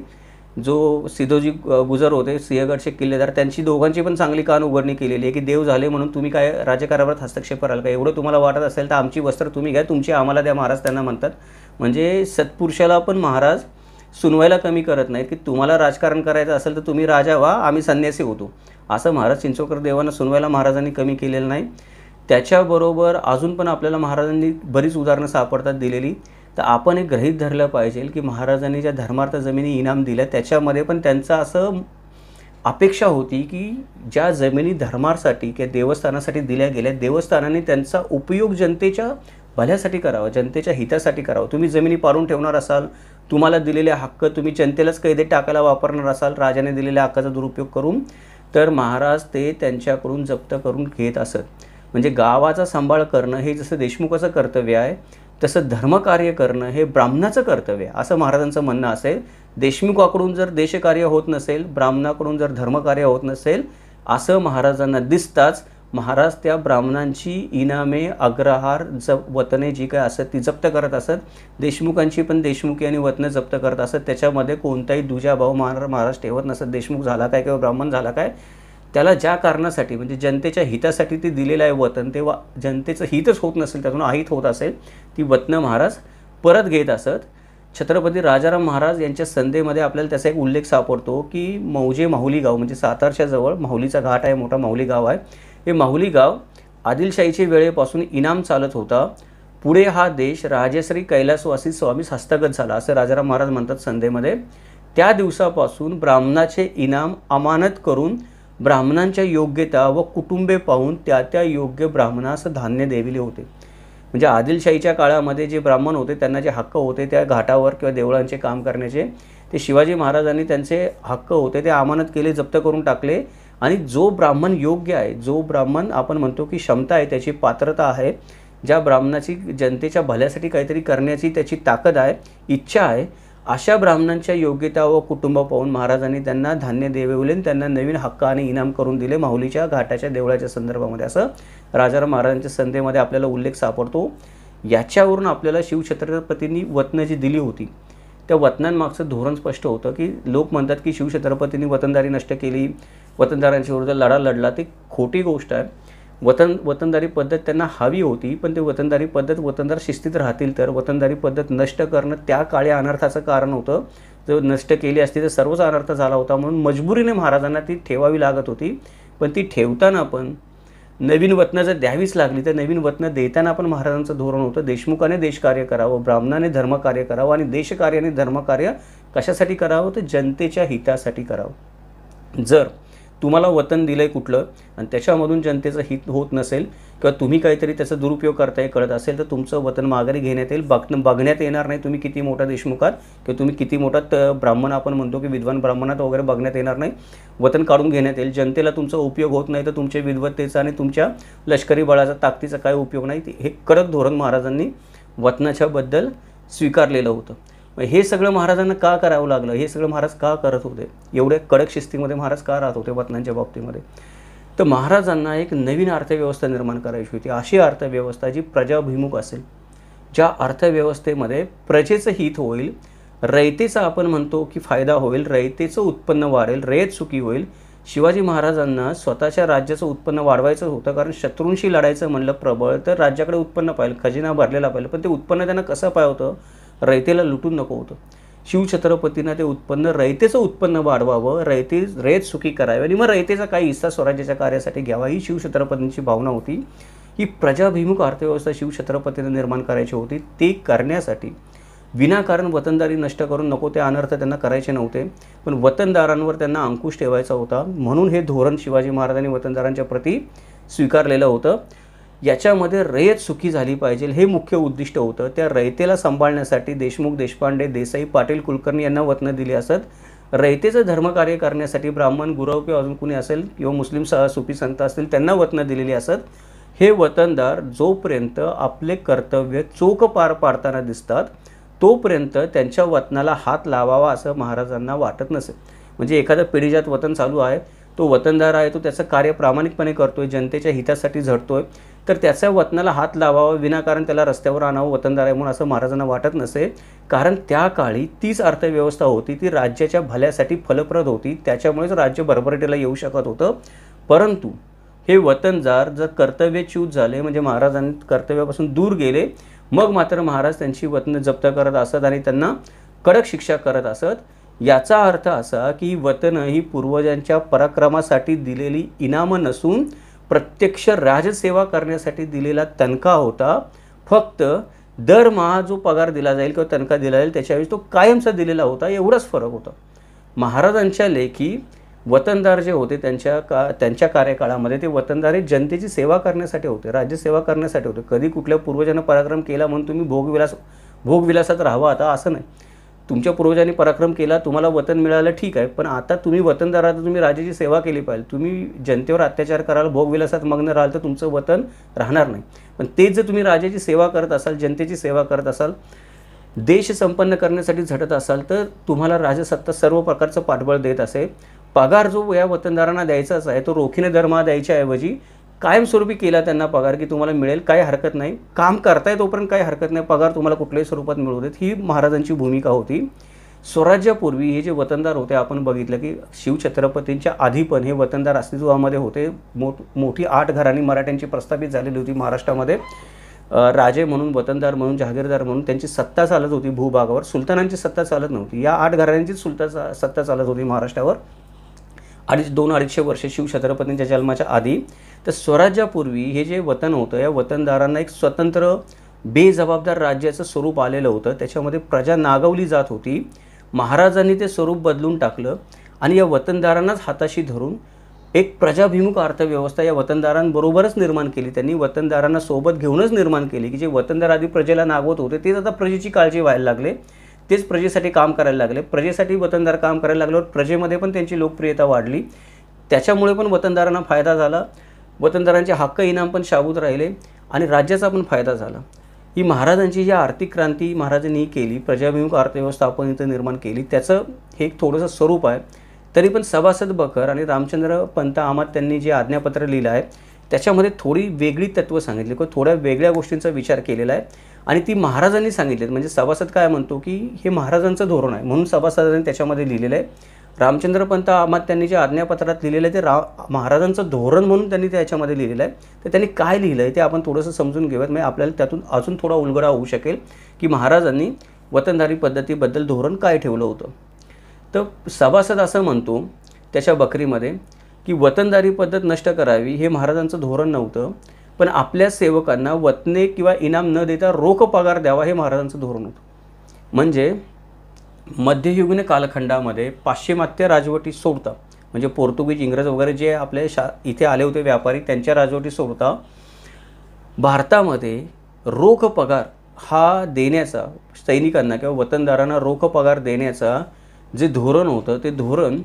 A: जो सिद्धोजी गुजर होते सिंहगडचे किल्लेदार त्यांची दोघांची पण चांगली कान उघडणी केलेली आहे की देव झाले म्हणून तुम्ही काय राजकारणावर हस्तक्षेप कराल का एवढं तुम्हाला वाटत असेल तर आमची वस्त्र तुम्ही घ्या तुमची आम्हाला द्या महाराज त्यांना म्हणतात म्हणजे सत्पुरुषाला पण महाराज सुनवायला कमी करत नाहीत की तुम्हाला राजकारण करायचं असेल तर तुम्ही राजा व्हा आम्ही संन्यासी होतो असं महाराज चिंचोकर देवांना सुनवायला महाराजांनी कमी केलेलं नाही त्याच्याबरोबर अजून पण आपल्याला महाराजांनी बरीच उदाहरणं सापडतात दिलेली तर आपण एक ग्रहीत धरलं पाहिजे की महाराजांनी ज्या धर्मार्थ जमिनी इनाम दिल्या त्याच्यामध्ये पण त्यांचं असं अपेक्षा होती की ज्या जमिनी धर्मासाठी किंवा देवस्थानासाठी दिल्या गेल्या देवस्थानाने त्यांचा उपयोग जनतेच्या भल्यासाठी करावा जनतेच्या हितासाठी करावा तुम्ही जमिनी पारून ठेवणार असाल तुम्हाला दिलेले हक्क तुम्ही जनतेलाच कैदेत टाकायला वापरणार असाल राजाने दिलेल्या हक्काचा दुरुपयोग करून तर महाराज ते त्यांच्याकडून जप्त करून घेत असत म्हणजे गावाचा सांभाळ करणं हे जसं देशमुखाचं कर्तव्य आहे तसं धर्मकार्य करणं हे ब्राह्मणाचं कर्तव्य आहे असं महाराजांचं म्हणणं असेल देशमुखाकडून जर देशकार्य होत नसेल ब्राह्मणाकडून जर धर्मकार्य होत नसेल असं महाराजांना दिसताच महाराज त्या ब्राह्मणांची इनामे अग्रहार ज वतने जी काय असत ती जप्त करत असत देशमुखांची पण देशमुखी आणि वतनं जप्त करत असत त्याच्यामध्ये कोणताही दुजाभाव महाराज महाराज ठेवत नसत देशमुख झाला काय किंवा ब्राह्मण झाला काय त्याला ज्या कारणासाठी म्हणजे जनतेच्या हितासाठी ते दिलेलं आहे वतन तेव्हा जनतेचं हितच होत नसेल त्यातून आहित होत असेल ती वतनं महाराज परत घेत असत छत्रपती राजाराम महाराज यांच्या संधेमध्ये आपल्याला त्याचा एक उल्लेख सापडतो की मौजे माहुली गाव म्हणजे सातारच्या जवळ माहुलीचा घाट आहे मोठा माहुली गाव आहे हे माहुली गाव आदिलशाहीच्या वेळेपासून इनाम चालत होता पुढे हा देश राजश्री कैलासवासी स्वामीस हस्तगत झाला असं राजाराम महाराज म्हणतात संधेमध्ये त्या दिवसापासून ब्राह्मणाचे इनाम अमानत करून ब्राह्मणांच्या योग्यता व कुटुंबे पाहून त्या त्या योग्य ब्राह्मणास धान्य देविले होते म्हणजे आदिलशाहीच्या काळामध्ये जे ब्राह्मण होते त्यांना जे हक्क होते त्या घाटावर किंवा देवळांचे काम करण्याचे ते शिवाजी महाराजांनी त्यांचे हक्क होते ते आमानत केले जप्त करून टाकले आणि जो ब्राह्मण योग्य आहे जो ब्राह्मण आपण म्हणतो की क्षमता आहे त्याची पात्रता आहे ज्या ब्राह्मणाची जनतेच्या भल्यासाठी काहीतरी करण्याची त्याची ताकद आहे इच्छा आहे अशा ब्राह्मणांच्या योग्यता व कुटुंब पाहून महाराजांनी त्यांना धान्य देवले त्यांना नवीन हक्क आणि इनाम करून दिले माहुलीच्या घाटाच्या देवळाच्या संदर्भामध्ये असं राजाराम महाराजांच्या संधेमध्ये आपल्याला उल्लेख सापडतो याच्यावरून आपल्याला शिवछत्रपतींनी वतनं जी दिली होती त्या वतनांमागचं धोरण स्पष्ट होतं की लोक म्हणतात की शिवछत्रपतींनी वतनदारी नष्ट केली वतनदारांच्या विरुद्ध लढा लढला ती खोटी गोष्ट आहे वतन वतनदारी पद्धत त्यांना हवी होती पण ते वतनदारी पद्धत वतनदार शिस्तीत राहतील तर वतनदारी पद्धत नष्ट करणं त्या काळी अनर्थाचं कारण होतं जर नष्ट केली असती तर सर्वच अनर्थ झाला होता म्हणून मजबुरीने महाराजांना ती ठेवावी लागत होती पण ती ठेवताना पण नवीन वतनं जर द्यावीच लागली तर नवीन वतनं देताना पण महाराजांचं धोरण होतं देशमुखाने देशकार्य करावं ब्राह्मणाने धर्मकार्य करावं आणि देशकार्याने धर्मकार्य कशासाठी करावं तर जनतेच्या हितासाठी करावं जर तुम्हाला वतन दिलं आहे कुठलं आणि त्याच्यामधून जनतेचं हित होत नसेल किंवा तुम्ही काहीतरी त्याचा दुरुपयोग करताय कळत असेल तर तुमचं वतन माघारी घेण्यात येईल बघ बघण्यात येणार नाही तुम्ही किती मोठा देशमुखात किंवा तुम्ही किती मोठा ब्राह्मण आपण म्हणतो की विद्वान ब्राह्मणात वगैरे बघण्यात येणार नाही वतन काढून घेण्यात येईल जनतेला तुमचा उपयोग होत नाही तर तुमच्या विद्वत्तेचा आणि तुमच्या लष्करी बळाचा ताकदीचा काय उपयोग नाही हे कडक धोरण महाराजांनी वतनाच्याबद्दल स्वीकारलेलं होतं हे सगळं महाराजांना का करावं लागलं हे सगळं महाराज का करत होते एवढ्या कडक शिस्तीमध्ये महाराज का राहत होते वतनांच्या बाबतीमध्ये तर महाराजांना एक नवीन अर्थव्यवस्था निर्माण करायची होती अशी अर्थव्यवस्था जी प्रजाभिमुख असेल ज्या अर्थव्यवस्थेमध्ये प्रजेचं हित होईल रयतेचा आपण म्हणतो की फायदा होईल रयतेचं उत्पन्न वाढेल रयत सुखी होईल शिवाजी महाराजांना स्वतःच्या राज्याचं उत्पन्न वाढवायचं होतं कारण शत्रूंशी लढायचं म्हणलं प्रबळ तर राज्याकडे उत्पन्न पाहिलं खजिना भरलेला पाहिलं पण ते उत्पन्न त्यांना कसं पाहिजे होतं रयतेला लुटून नको होतं शिवछत्रपतींना ते उत्पन्न रयतेचं उत्पन्न वाढवावं रयते रयत सुखी करावी आणि मग रयतेचा काही हिस्सा स्वराज्याच्या कार्यासाठी घ्यावा ही शिवछत्रपतींची भावना होती ही प्रजाभिमुख अर्थव्यवस्था शिवछत्रपतींना निर्माण करायची होती ते करण्यासाठी विनाकारण वतनदारी नष्ट करून नको ते अनर्थ त्यांना करायचे नव्हते पण वतनदारांवर त्यांना अंकुश ठेवायचा होता म्हणून हे धोरण शिवाजी महाराजांनी वतनदारांच्या प्रती स्वीकारलेलं होतं याच्यामध्ये रयत सुखी झाली पाहिजे हे मुख्य उद्दिष्ट होतं त्या रयतेला सांभाळण्यासाठी देशमुख देशपांडे देसाई पाटील कुलकर्णी यांना वतनं दिली असत रयतेचं धर्मकार्य करण्यासाठी ब्राह्मण गुरव किंवा अजून कुणी असेल किंवा मुस्लिम सह सुफी संत असतील त्यांना वतनं दिलेली असत हे वतनदार जोपर्यंत आपले कर्तव्य चोख पार पाडताना दिसतात तोपर्यंत त्यांच्या वतनाला हात लावावा असं महाराजांना वाटत नसेल म्हणजे एखादं पिढीजात वतन चालू आहे तो वतनदार आहे तो त्याचं कार्य प्रामाणिकपणे करतोय जनतेच्या हितासाठी झडतोय तर त्याच्या वतनाला हात लावावा विनाकारण त्याला रस्त्यावर आणावं वतनदार आहे म्हणून असं महाराजांना वाटत नसे कारण त्या काळी तीच अर्थव्यवस्था होती ती राज्याच्या भल्यासाठी फलप्रद होती त्याच्यामुळेच राज्य भरभरटीला येऊ शकत होतं परंतु हे वतनदार जर कर्तव्यच्यूत झाले म्हणजे महाराजांनी कर्तव्यापासून दूर गेले मग मात्र महाराज त्यांची वतनं जप्त करत असत आणि त्यांना कडक शिक्षा करत असत याचा अर्थ असा की वतनं ही पूर्वजांच्या पराक्रमासाठी दिलेली इनामं नसून प्रत्यक्ष राजसेवा करण्यासाठी दिलेला तनखा होता फक्त दरमहा जो पगार दिला जाईल किंवा तनखा दिला जाईल त्याच्यावेळी तो कायमचा दिलेला होता एवढाच फरक होता महाराजांच्या लेखी वतनदार जे होते त्यांच्या का त्यांच्या कार्यकाळामध्ये ते वतनदार हे जनतेची सेवा करण्यासाठी होते राज्यसेवा करण्यासाठी होते कधी कुठल्या पूर्वजांना पराक्रम केला म्हणून तुम्ही भोगविलास भोगविलासात राहावा आता असं नाही तुमच्या पूर्वजांनी पराक्रम केला तुम्हाला वतन मिळालं ठीक आहे पण आता तुम्ही वतनदारात तुम्ही राजाची सेवा केली पाहिजे तुम्ही जनतेवर अत्याचार कराल भोगविलासात मग्न राहाल तर तुमचं वतन राहणार नाही पण तेच जर तुम्ही राजाची सेवा करत असाल जनतेची सेवा करत असाल देश संपन्न करण्यासाठी झटत असाल तर तुम्हाला राजसत्ता सर्व प्रकारचं पाठबळ देत असे पगार जो या वतनदारांना द्यायचाच आहे तो रोखीने दरमहा द्यायच्याऐवजी कायमस्वरूपी केला त्यांना पगार की तुम्हाला मिळेल काही हरकत नाही काम करताय तोपर्यंत काही हरकत नाही पगार तुम्हाला कुठल्याही स्वरूपात मिळू देत ही महाराजांची भूमिका होती स्वराज्यापूर्वी हे जे वतनदार होते आपण बघितलं की शिवछत्रपतींच्या आधी पण हे वतनदार अस्तित्वामध्ये होते मोठ मोठी आठ घराणी मराठ्यांची प्रस्थापित झालेली होती महाराष्ट्रामध्ये राजे म्हणून वतनदार म्हणून जहागीरदार म्हणून त्यांची सत्ता चालत होती भूभागावर सुलतानांची सत्ता चालत नव्हती या आठ घराण्यांचीच सुलता सत्ता चालत होती महाराष्ट्रावर अडीच दोन अडीचशे वर्षे शिवछत्रपतींच्या जन्माच्या आधी तर स्वराज्यापूर्वी हे जे वतन होतं या वतनदारांना एक स्वतंत्र बेजबाबदार राज्याचं स्वरूप आलेलं होतं त्याच्यामध्ये प्रजा नागवली जात होती महाराजांनी ते स्वरूप बदलून टाकलं आणि या वतनदारांनाच हाताशी धरून एक प्रजाभिमुख अर्थव्यवस्था या वतनदारांबरोबरच निर्माण केली त्यांनी वतनदारांना सोबत घेऊनच निर्माण केली की जे वतनदार आधी प्रजेला नागवत होते तेच आता प्रजेची काळजी व्हायला लागले तेच प्रजेसाठी काम करायला लागले प्रजेसाठी वतनदार काम करायला लागल्यावर प्रजेमध्ये पण त्यांची लोकप्रियता वाढली त्याच्यामुळे पण वतनदारांना फायदा झाला वतनदारांचे हक्क इनाम पण शाबूत राहिले आणि राज्याचा पण फायदा झाला ही महाराजांची जी आर्थिक क्रांती महाराजांनी केली प्रजाभिमुख अर्थव्यवस्थापन इथं निर्माण केली त्याचं हे एक थोडंसं स्वरूप आहे तरी पण सभासद बकर आणि रामचंद्र पंत आमात त्यांनी जे आज्ञापत्र लिहिलं आहे त्याच्यामध्ये थोडी वेगळी तत्त्व सांगितली किंवा थोड्या वेगळ्या गोष्टींचा विचार केलेला आहे आणि ती महाराजांनी सांगितली म्हणजे सभासद काय म्हणतो की हे महाराजांचं धोरण आहे म्हणून सभासदांनी त्याच्यामध्ये लिहिलेलं आहे रामचंद्र पंत त्यांनी जे आज्ञापत्रात लिहिलेलं आहे ते रा महाराजांचं धोरण म्हणून त्यांनी त्याच्यामध्ये लिहिलेलं आहे तर त्यांनी काय लिहिलं आहे ते आपण थोडंसं समजून घेऊयात म्हणजे आपल्याला त्यातून अजून थोडा उलगडा होऊ शकेल की महाराजांनी वतनधारी पद्धतीबद्दल धोरण काय ठेवलं होतं तर सभासद असं म्हणतो त्याच्या बकरीमध्ये की वतनदारी पद्धत नष्ट करावी हे महाराजांचं धोरण नव्हतं पण आपल्या सेवकांना वतने किंवा इनाम न देता रोख पगार द्यावा हे महाराजांचं धोरण होतं म्हणजे मध्ययुगीन कालखंडामध्ये पाश्चिमात्य राजवटी सोडता म्हणजे पोर्तुगीज इंग्रज वगैरे जे आपले शा इथे आले होते व्यापारी त्यांच्या राजवटी सोडता भारतामध्ये रोख पगार हा देण्याचा सैनिकांना किंवा वतनदारांना रोख पगार देण्याचा जे धोरण होतं ते धोरण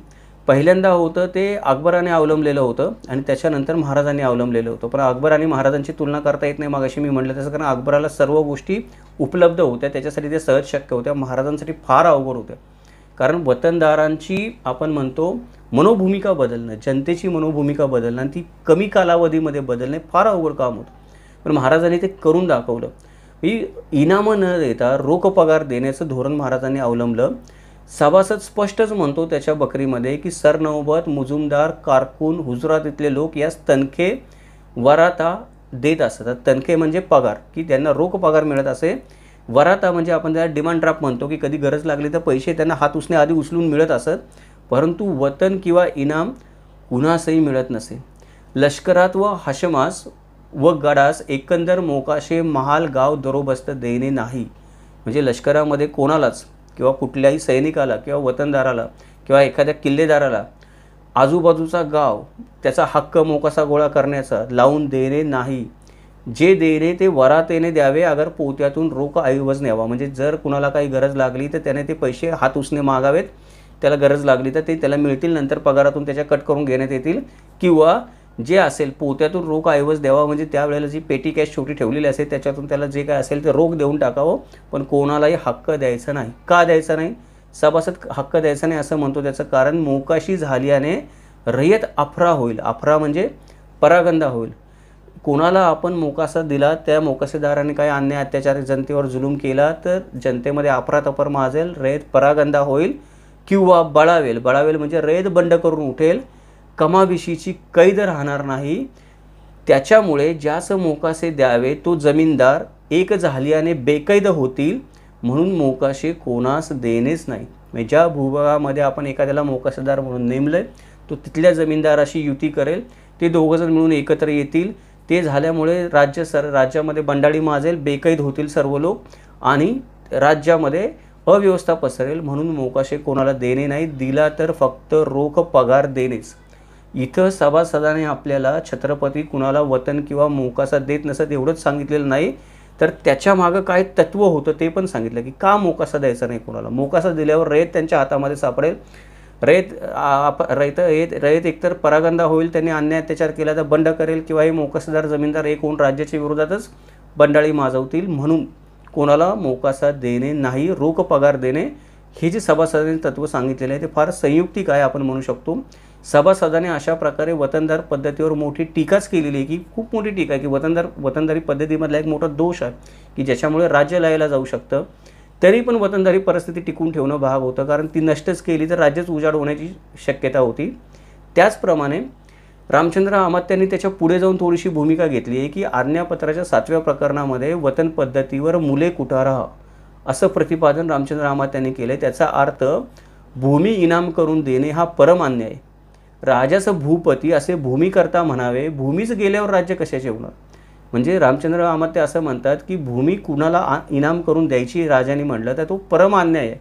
A: पहिल्यांदा होतं ते अकबराने अवलंबलेलं होतं आणि त्याच्यानंतर महाराजांनी अवलंबलेलं होतं पण अकबर आणि महाराजांची तुलना करता येत नाही मग अशी मी म्हटलं तसं कारण अकबराला सर्व गोष्टी उपलब्ध होत्या त्याच्यासाठी ते सहज शक्य होत्या महाराजांसाठी फार अवघड होत्या कारण वतनदारांची आपण म्हणतो मनोभूमिका बदलणं जनतेची मनोभूमिका बदलणं आणि ती कमी कालावधीमध्ये बदलणे फार अवघड काम होतं पण महाराजांनी ते करून दाखवलं ही इनामं न देता रोख पगार देण्याचं धोरण महाराजांनी अवलंबलं सभासद स्पष्टच म्हणतो त्याच्या बकरीमध्ये की सरनौबत मुजुमदार कारकून हुजरात इथले लोक यास तनखे वराता देत असतात तनखे म्हणजे पगार की त्यांना रोख पगार मिळत असे वराता म्हणजे आपण त्याला डिमांड ड्राफ्ट म्हणतो की कधी गरज लागली तर पैसे त्यांना हात आधी उचलून मिळत असत परंतु वतन किंवा इनाम कुणासही मिळत नसे लष्करात व हशमास व गडास एकंदर मोकाशे महाल गाव दरोबस्त देणे नाही म्हणजे लष्करामध्ये कोणालाच किंवा कुठल्याही सैनिकाला किंवा वतनदाराला किंवा एखाद्या किल्लेदाराला आजूबाजूचा गाव त्याचा हक्क मोकासा गोळा करण्याचा लावून देणे नाही जे देणे ते वरातेने द्यावे अगर पोत्यातून रोख ऐवज न्यावा म्हणजे जर कुणाला काही गरज लागली तर त्याने ते पैसे हात उसने मागावेत त्याला गरज लागली तर ते त्याला मिळतील नंतर पगारातून त्याच्या कट करून घेण्यात येतील किंवा जे असेल पोत्यातून रोग ऐवज द्यावा म्हणजे त्यावेळेला जी पेटी कॅश छोटी ठेवलेली असेल त्याच्यातून त्याला जे काय असेल ते रोग देऊन टाकावं पण कोणालाही हक्क द्यायचा नाही का द्यायचा नाही सभासद हक्क द्यायचा नाही असं म्हणतो त्याचं कारण मोकाशी झाल्याने रयत अफरा होईल अफरा म्हणजे परागंदा होईल कोणाला आपण मोकासा दिला त्या मोकासेदाराने काय अन्याय अत्याचार जनतेवर जुलूम केला तर जनतेमध्ये तपर माजेल रयत परागंदा होईल किंवा बळावेल बळावेल म्हणजे रयत बंड करून उठेल कमाविशीची कैद राहणार नाही त्याच्यामुळे ज्यास मोकासे द्यावे तो जमीनदार एक झाल्याने बेकैद होतील म्हणून मोकाशे कोणास देणेच नाही म्हणजे ज्या भूभागामध्ये आपण एखाद्याला मोकासेदार म्हणून नेमलं आहे तो तिथल्या जमीनदाराशी युती करेल ते दोघंजण मिळून एकत्र येतील ते झाल्यामुळे राज्य सर राज्यामध्ये बंडाळी माजेल बेकैद होतील सर्व लोक आणि राज्यामध्ये अव्यवस्था पसरेल म्हणून मोकाशे कोणाला देणे नाही दिला तर फक्त रोख पगार देणेच इथं सभासदाने आपल्याला छत्रपती कुणाला वतन किंवा मोकासा देत नसत एवढंच सांगितलेलं नाही तर त्याच्या मागं काय तत्व होतं ते पण सांगितलं की का मोकासा द्यायचा नाही कोणाला मोकासा दिल्यावर रयत त्यांच्या हातामध्ये सापडेल रयत आप रयत रयत एकतर परागंदा होईल त्यांनी अन्याय अत्याचार केला तर बंड करेल किंवा हे मोकसदार जमीनदार एक होऊन राज्याच्या विरोधातच बंडाळी माजवतील म्हणून कोणाला मोकासा देणे नाही रोख पगार देणे हे जे सभासदांनी तत्व सांगितलेलं आहे ते फार संयुक्तिक आहे आपण म्हणू शकतो सभासदाने अशा प्रकारे वतनदार पद्धतीवर मोठी टीकाच केलेली आहे की खूप मोठी टीका आहे की वतनदार वतनदारी पद्धतीमधला एक मोठा दोष आहे की ज्याच्यामुळे राज्य लयाला जाऊ शकतं तरी पण वतनदारी परिस्थिती टिकून ठेवणं भाग होतं कारण ती नष्टच केली तर राज्यच उजाड होण्याची शक्यता होती त्याचप्रमाणे रामचंद्र आमात्यांनी त्याच्या पुढे जाऊन थोडीशी भूमिका घेतली आहे की आज्ञापत्राच्या सातव्या प्रकरणामध्ये वतन पद्धतीवर मुले कुठारा असं प्रतिपादन रामचंद्र आमात्यांनी केलं त्याचा अर्थ भूमी इनाम करून देणे हा परमान्य आहे राजाचं भूपती असे करता म्हणावे भूमीच गेल्यावर राज्य कशाचे होणार म्हणजे रामचंद्र आमात्य असं म्हणतात की भूमी कुणाला इनाम करून द्यायची राजाने म्हटलं तर तो परमान्याय आहे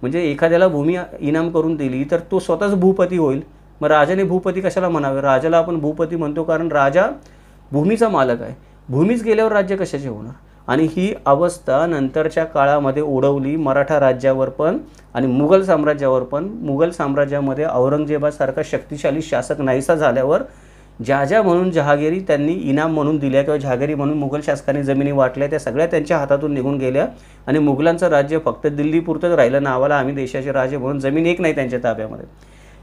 A: म्हणजे एखाद्याला भूमी इनाम करून दिली तर तो स्वतःच भूपती होईल मग राजाने भूपती कशाला म्हणावे राजाला आपण भूपती म्हणतो कारण राजा भूमीचा मालक आहे भूमीच गेल्यावर राज्य कशाचे होणार आणि ही अवस्था नंतरच्या काळामध्ये उडवली मराठा राज्यावर पण आणि मुघल साम्राज्यावर पण मुघल साम्राज्यामध्ये औरंगजेबासारखा शक्तिशाली शासक नाहीसा झाल्यावर ज्या ज्या म्हणून जहागिरी त्यांनी इनाम म्हणून दिल्या किंवा जहागिरी म्हणून मुघल शासकाने जमिनी वाटल्या त्या सगळ्या त्यांच्या हातातून निघून गेल्या आणि मुघलांचं राज्य फक्त दिल्लीपुरतंच राहिलं नावाला आम्ही देशाचे राजे म्हणून जमीन एक नाही त्यांच्या ताब्यामध्ये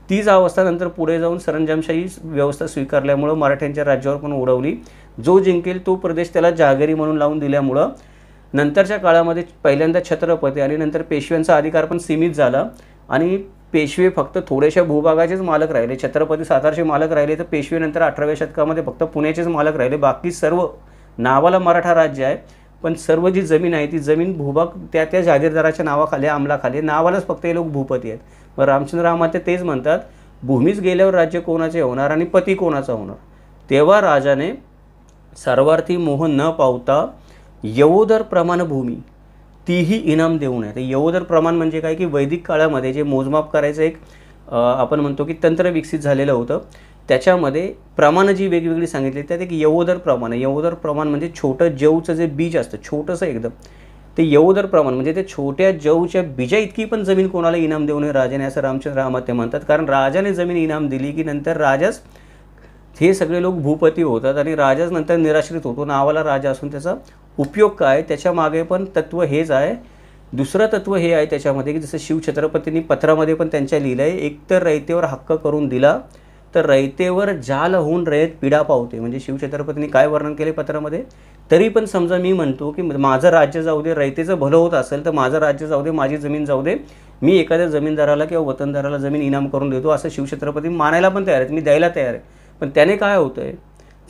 A: तीच अवस्था नंतर पुढे जाऊन सरंजामशाही व्यवस्था स्वीकारल्यामुळं मराठ्यांच्या राज्यावर पण उडवली जो जिंकेल तो प्रदेश त्याला जहागिरी म्हणून लावून दिल्यामुळं नंतरच्या काळामध्ये पहिल्यांदा छत्रपती आणि नंतर पेशव्यांचा अधिकार पण सीमित झाला आणि पेशवे फक्त थोड्याशा भूभागाचेच मालक राहिले छत्रपती सातारचे मालक राहिले तर पेशवेनंतर अठराव्या शतकामध्ये फक्त पुण्याचेच मालक राहिले बाकी सर्व नावाला मराठा राज्य आहे पण सर्व जी जमीन आहे ती जमीन भूभाग त्या त्या जागीरदाराच्या नावाखाली अंमलाखाली नावालाच फक्त हे लोक भूपती आहेत मग रामचंद्र रामाते तेच म्हणतात भूमीच गेल्यावर राज्य कोणाचे होणार आणि पती कोणाचा होणार तेव्हा राजाने सर्वार्थी मोह न पावता यवोदर प्रमाण भूमी तीही इनाम देऊ नये तर यवोदर प्रमाण म्हणजे काय की वैदिक काळामध्ये जे मोजमाप करायचं एक आपण म्हणतो की तंत्र विकसित झालेलं होतं त्याच्यामध्ये प्रमाणं जी वेगवेगळी सांगितली त्यात एक यवोदर प्रमाण यवोदर प्रमाण म्हणजे छोटं जवचं जे बीज असतं छोटंसं एकदम ते यवोदर प्रमाण म्हणजे ते छोट्या जवच्या बीजा इतकी पण जमीन कोणाला इनाम देऊ नये राजाने असं रामचंद्र रामात ते म्हणतात कारण राजाने जमीन इनाम दिली की नंतर राजाच हे सगळे लोक भूपती होतात आणि राजाच नंतर निराश्रित होतो नावाला राजा असून त्याचा उपयोग काय त्याच्या मागे पण तत्व हेच आहे दुसरं तत्व हे आहे त्याच्यामध्ये की जसं शिवछत्रपतींनी पत्रामध्ये पण त्यांच्या लिहिलं आहे एकतर रयतेवर हक्क करून दिला तर रयतेवर जाल होऊन रयत पीडा पावते म्हणजे शिवछत्रपतींनी काय वर्णन केले पत्रामध्ये तरी पण समजा मी म्हणतो की माझं राज्य जाऊ दे रयतेचं भलं होत असेल तर माझं राज्य जाऊ दे माझी जमीन जाऊ दे मी एखाद्या जमीनदाराला किंवा वतनदाराला जमीन इनाम करून देतो असं शिवछत्रपती मानायला पण तयार आहेत मी द्यायला तयार आहे पण त्याने काय होतं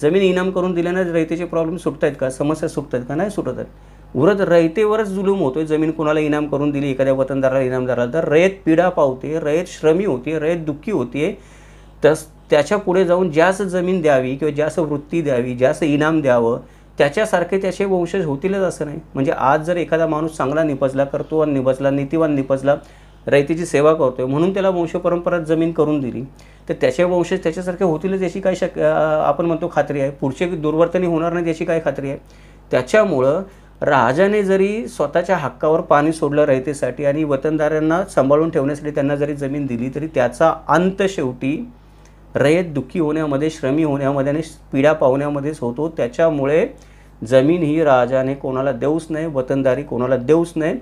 A: जमीन इनाम करून दिल्याने रयतेचे प्रॉब्लेम सुटत आहेत का समस्या सुटत आहेत का नाही सुटत आहेत उरत रयतेवरच जुलूम होतोय जमीन कोणाला इनाम करून दिली एखाद्या वतनदाराला इनामदाराला तर रयत पीडा पावते रयत श्रमी होते रयत दुःखी होते तस त्याच्या पुढे जाऊन ज्यास जमीन द्यावी किंवा ज्यास वृत्ती द्यावी ज्यास इनाम द्यावं त्याच्यासारखे त्याचे वंशज होतीलच असं नाही म्हणजे आज जर एखादा माणूस चांगला निपजला कर्तुवान निपजला नीतिवान निपजला रयतीची सेवा करतोय म्हणून त्याला वंशपरंपरा जमीन करून दिली तर त्याचे वंशज त्याच्यासारखे होतीलच याची काय शक आपण म्हणतो खात्री आहे पुढचे दुर्वर्तनी होणार नाही याची काय खात्री आहे त्याच्यामुळं राजाने जरी स्वतःच्या हक्कावर पाणी सोडलं रयतेसाठी आणि वतनदारांना सांभाळून ठेवण्यासाठी त्यांना जरी जमीन दिली तरी त्याचा अंत शेवटी रयत दुःखी होण्यामध्ये श्रमी होण्यामध्ये आणि पीडा पाहुण्यामध्येच होतो त्याच्यामुळे जमीन ही राजाने कोणाला देऊच नाही वतनदारी कोणाला देऊच नाही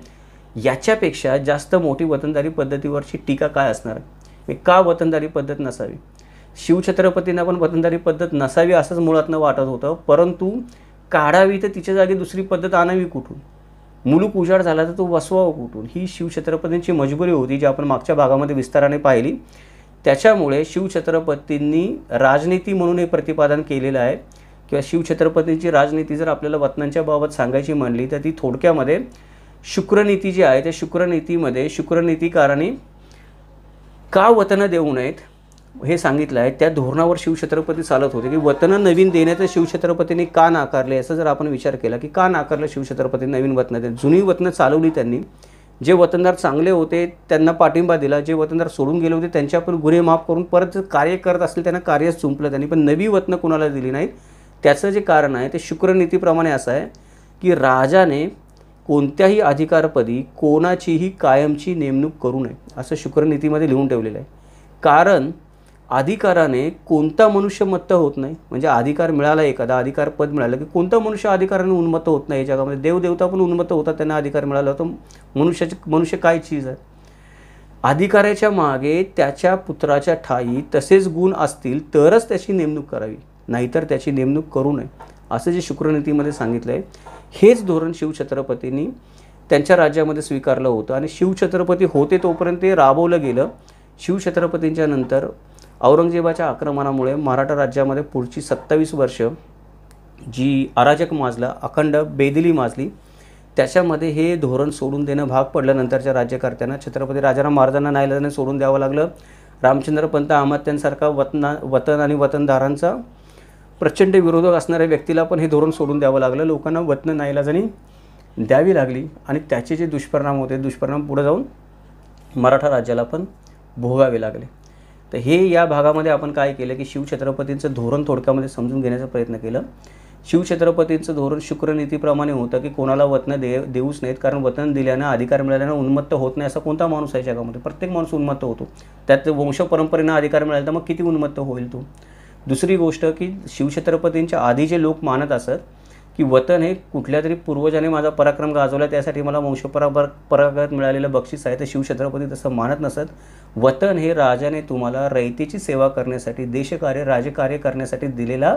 A: याच्यापेक्षा जास्त मोठी वतनदारी पद्धतीवरची टीका काय असणार हे का वतनदारी पद्धत नसावी शिवछत्रपतींना पण वतनदारी पद्धत नसावी असंच मुळातनं वाटत होतं परंतु काढावी तर तिच्या जागी दुसरी पद्धत आणावी कुठून मुलूक उजाड झाला तर तो वसवावा कुठून ही शिवछत्रपतींची मजबुरी होती जी आपण मागच्या भागामध्ये विस्ताराने पाहिली त्याच्यामुळे शिवछत्रपतींनी राजनीती म्हणून हे प्रतिपादन केलेलं आहे किंवा शिवछत्रपतींची राजनीती जर आपल्याला वतनांच्या बाबत सांगायची म्हणली तर ती थोडक्यामध्ये शुक्रनीती जी आहे त्या शुक्रनीतीमध्ये शुक्रनीतीकारांनी का वतनं देऊ नयेत हे सांगितलं आहे त्या धोरणावर शिवछत्रपती चालत होते की वतनं नवीन देण्याचं शिवछत्रपतींनी का नाकारले असं जर आपण विचार केला की का नाकारलं शिवछत्रपती नवीन वतनं जुनी वतनं चालवली त्यांनी जे वतनदार चांगले होते त्यांना पाठिंबा दिला जे वतनदार सोडून गेले होते त्यांच्या पण गुन्हे माफ करून परत कार्य करत असेल त्यांना कार्यच चुंपलं त्यांनी पण नवी वतनं कोणाला दिली नाहीत त्याचं जे कारण आहे ते शुक्रनीतीप्रमाणे असं आहे की राजाने कोणत्याही अधिकारपदी कोणाचीही कायमची नेमणूक करू नये असं शुक्रनीतीमध्ये लिहून ठेवलेलं आहे कारण अधिकाराने कोणता मनुष्य मत्त होत नाही म्हणजे अधिकार मिळाला एखादा अधिकार पद मिळालं की कोणता मनुष्य अधिकाराने उन्मत्त होत नाही जगामध्ये देवदेवता पण उन्मत्त होता त्यांना अधिकार मिळाला तर मनुष्याचे मनुष्य काय चीज आहे अधिकाराच्या मागे त्याच्या पुत्राच्या ठाई तसेच गुण असतील तरच त्याची नेमणूक करावी नाहीतर त्याची नेमणूक करू नये असं जे शुक्रनीतीमध्ये सांगितलं आहे हेच धोरण शिवछत्रपतींनी त्यांच्या राज्यामध्ये स्वीकारलं होतं आणि शिवछत्रपती होते तोपर्यंत ते राबवलं गेलं शिवछत्रपतींच्या नंतर औरंगजेबाच्या आक्रमणामुळे मराठा राज्यामध्ये पुढची सत्तावीस वर्ष जी अराजक माजला अखंड बेदिली माजली त्याच्यामध्ये हे धोरण सोडून देणं भाग पडलं नंतरच्या राज्यकर्त्यांना छत्रपती राजाराम महाराजांना नाईलाजाने सोडून द्यावं लागलं रामचंद्र पंत अमात्यांसारखा वतना वतन आणि वतनदारांचा प्रचंड विरोधक असणाऱ्या व्यक्तीला पण हे धोरण सोडून द्यावं लागलं लोकांना वतनं नाईलाजाने द्यावी लागली आणि त्याचे जे दुष्परिणाम होते दुष्परिणाम पुढे जाऊन मराठा राज्याला पण भोगावे लागले तर हे या भागामध्ये आपण काय केलं की शिवछत्रपतींचं धोरण थोडक्यामध्ये समजून घेण्याचा प्रयत्न केला शिवछत्रपतींचं धोरण शुक्रनीतीप्रमाणे होतं की कोणाला वतनं दे देऊच नाहीत कारण वतन दिल्यानं अधिकार मिळाल्यानं उन्मत्त होत नाही असा कोणता माणूस आहे जगामध्ये प्रत्येक माणूस उन्मत्त होतो त्यात वंश परंपरेनं अधिकार मिळाला तर मग किती उन्मत्त होईल तो दुसरी गोष्ट की शिवछत्रपतींच्या आधी जे लोक मानत असत की वतन हे कुठल्या तरी पूर्वजाने माझा पराक्रम गाजवला त्यासाठी मला वंशपरापर परागत मिळालेलं बक्षीस आहे तर शिवछत्रपती तसं मानत नसत वतन हे राजाने तुम्हाला रयतेची सेवा करण्यासाठी देशकार्य राजकार्य करण्यासाठी दिलेला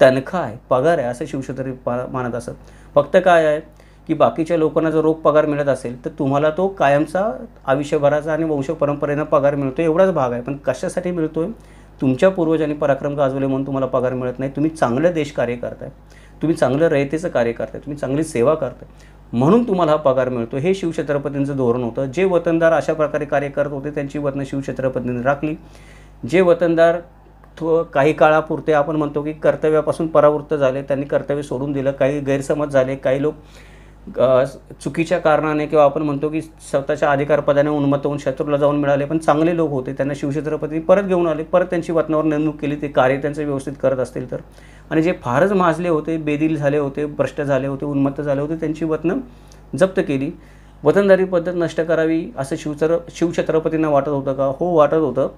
A: तनखा आहे पगार आहे असं शिवछत्रपती मानत असत फक्त काय आहे की बाकीच्या लोकांना जर रोख पगार मिळत असेल तर तुम्हाला तो कायमचा आयुष्यभराचा आणि वंश परंपरेनं पगार मिळतो एवढाच भाग आहे पण कशासाठी मिळतो आहे तुमच्या पूर्वजांनी पराक्रम गाजवले म्हणून तुम्हाला पगार मिळत नाही तुम्ही चांगलं देशकार्य करताय तुम्ही चांगलं रयतेचं कार्य करताय तुम्ही चांगली सेवा करताय म्हणून तुम्हाला हा पगार मिळतो हे शिवछत्रपतींचं धोरण होतं जे वतनदार अशा प्रकारे कार्य करत होते त्यांची वतनं शिवछत्रपतींनी राखली जे वतनदार थो काही काळापुरते आपण म्हणतो की कर्तव्यापासून परावृत्त झाले त्यांनी कर्तव्य सोडून दिलं काही गैरसमज झाले काही लोक चुकीच्या कारणाने किंवा आपण म्हणतो की स्वतःच्या अधिकारपदाने उन्मत होऊन शत्रूला जाऊन मिळाले पण चांगले लोक होते त्यांना शिवछत्रपती परत घेऊन आले परत त्यांची वतनावर नेमणूक केली ते कार्य त्यांचं व्यवस्थित करत असतील तर आणि जे फारच माजले होते बेदिल झाले होते भ्रष्ट झाले होते उन्मत्त झाले होते त्यांची वतनं जप्त केली वतनदारी पद्धत नष्ट करावी असं शिवचर शिवछत्रपतींना वाटत होतं का हो वाटत होतं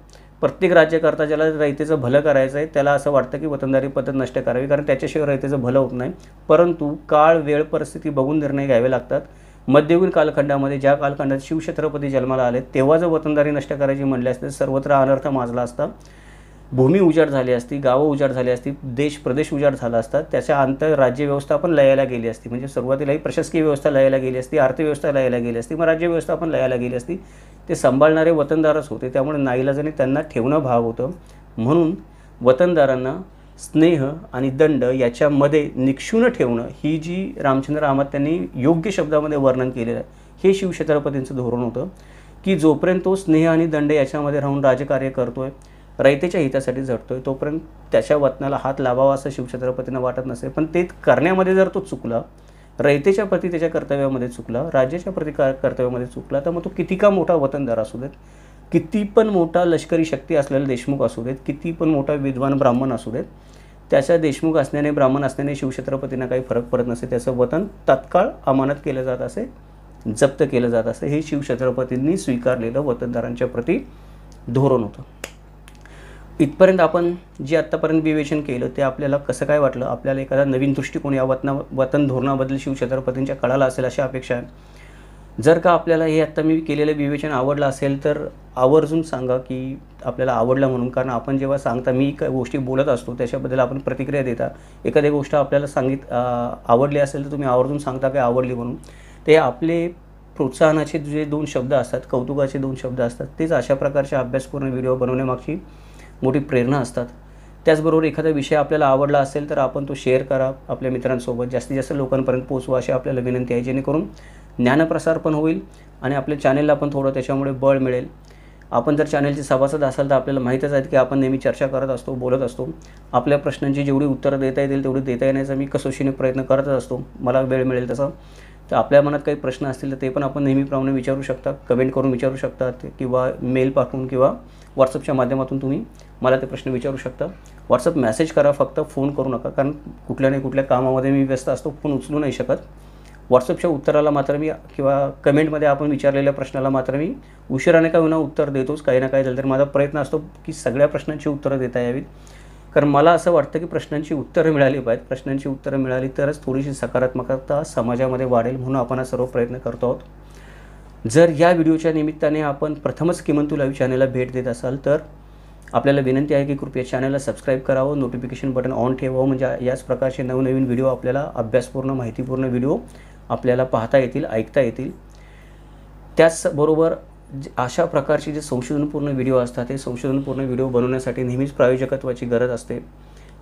A: प्रत्येक राज्यकर्ता ज्याला रयतेचं भलं करायचं आहे त्याला असं वाटतं की वतनदारी पद्धत नष्ट करावी कारण त्याच्याशिवाय रयतेचं भलं होत नाही परंतु काळ वेळ परिस्थिती बघून निर्णय घ्यावे लागतात मध्ययुगीन कालखंडामध्ये ज्या कालखंडात शिवछत्रपती जन्माला आले तेव्हा जर वतनदारी नष्ट करायची म्हणले असते सर्वत्र अनर्थ माजला असता भूमी उजाड झाली असती गावं उजाड झाली असती देश प्रदेश उजाड झाला असता त्याच्या आंतरराज्य व्यवस्था पण लयाला गेली असती म्हणजे सुरुवातीला ही प्रशासकीय व्यवस्था लयाला गेली असती अर्थव्यवस्था लयाला गेली असती मग राज्यव्यवस्था पण लयाला गेली असती ते सांभाळणारे वतनदारच होते त्यामुळे नाईलाजाने त्यांना ठेवणं भाव होतं म्हणून वतनदारांना स्नेह आणि दंड याच्यामध्ये निक्षून ठेवणं ही जी रामचंद्र रामात त्यांनी योग्य शब्दामध्ये वर्णन केलेलं आहे हे शिवछत्रपतींचं धोरण होतं की जोपर्यंत तो स्नेह आणि दंड याच्यामध्ये राहून राजकार्य करतो आहे रयतेच्या हितासाठी झटतो आहे तोपर्यंत त्याच्या वतनाला हात लावावा असं शिवछत्रपतींना वाटत नसे पण ते करण्यामध्ये जर तो चुकला रयतेच्या प्रती त्याच्या कर्तव्यामध्ये चुकला राज्याच्या प्रती कर्तव्यामध्ये चुकला तर मग तो किती का मोठा वतनदार असू देत किती पण मोठा लष्करी शक्ती असलेला देशमुख असू देत किती पण मोठा विद्वान ब्राह्मण असू देत त्याच्या देशमुख असण्याने ब्राह्मण असण्याने शिवछत्रपतींना काही फरक पडत नसे त्याचं वतन तत्काळ अमानत केलं जात असे जप्त केलं जात असे हे शिवछत्रपतींनी स्वीकारलेलं वतनदारांच्या प्रती धोरण होतं इथपर्यंत आपण जे आत्तापर्यंत विवेचन केलं ते आपल्याला कसं काय वाटलं आपल्याला एखादा नवीन दृष्टिकोन या वतना वतन धोरणाबद्दल शिवछत्रपतींच्या कळाला असेल अशा अपेक्षा आहे जर का आपल्याला हे आत्ता मी केलेलं विवेचन आवडलं असेल तर आवर्जून सांगा की आपल्याला आवडलं म्हणून कारण आपण जेव्हा सांगता मी काही गोष्टी बोलत असतो त्याच्याबद्दल आपण प्रतिक्रिया देता एखादी गोष्ट आपल्याला सांगित आवडली असेल तर तुम्ही आवर्जून सांगता काय आवडली म्हणून ते आपले प्रोत्साहनाचे जे दोन शब्द असतात कौतुकाचे दोन शब्द असतात तेच अशा प्रकारचे अभ्यासपूर्ण व्हिडिओ बनवण्यामागची मोठी प्रेरणा असतात त्याचबरोबर एखादा विषय आपल्याला आवडला असेल तर आपण तो शेअर करा आपल्या मित्रांसोबत जास्तीत जास्त लोकांपर्यंत पोचवा अशी आपल्याला विनंती आहे जेणेकरून ज्ञानप्रसार पण होईल आणि आपल्या चॅनेलला पण थोडं त्याच्यामुळे बळ मिळेल आपण जर चॅनेलचे सभासद असाल तर आपल्याला माहीतच आहेत की आपण नेहमी चर्चा करत असतो बोलत असतो आपल्या प्रश्नांची जेवढी उत्तरं देता येतील तेवढी देता येण्याचा मी कसोशीने प्रयत्न करतच असतो मला वेळ मिळेल तसा तर आपल्या मनात काही प्रश्न असतील तर ते पण आपण नेहमीप्रमाणे विचारू शकता कमेंट करून विचारू शकतात किंवा मेल पाठवून किंवा व्हॉट्सअपच्या माध्यमातून तुम्ही मला ते प्रश्न विचारू शकता व्हॉट्सअप मेसेज करा फक्त फोन करू नका कारण कुठल्या ना कुठल्या कामामध्ये मी व्यस्त असतो फोन उचलू नाही शकत व्हॉट्सअपच्या उत्तराला मात्र मी किंवा कमेंटमध्ये आपण विचारलेल्या प्रश्नाला मात्र मी उशिराने का विना उत्तर देतोच काही ना काही झालं तर माझा प्रयत्न असतो की सगळ्या प्रश्नांची उत्तरं देता यावीत कारण मला असं वाटतं की प्रश्नांची उत्तरं मिळाली पाहिजेत प्रश्नांची उत्तरं मिळाली तरच थोडीशी सकारात्मकता समाजामध्ये वाढेल म्हणून आपण हा सर्व प्रयत्न करतो आहोत जर या व्हिडिओच्या निमित्ताने आपण प्रथमच किमंतू लाईव्ह चॅनलला भेट देत असाल तर आपल्याला विनंती आहे की कृपया चॅनलला सबस्क्राईब करावं नोटिफिकेशन बटन ऑन ठेवावं म्हणजे याच प्रकारचे नवनवीन व्हिडिओ आपल्याला अभ्यासपूर्ण माहितीपूर्ण व्हिडिओ आपल्याला पाहता येतील ऐकता येतील त्याचबरोबर अशा प्रकारचे जे संशोधनपूर्ण व्हिडिओ असतात ते संशोधनपूर्ण व्हिडिओ बनवण्यासाठी नेहमीच प्रायोजकत्वाची गरज असते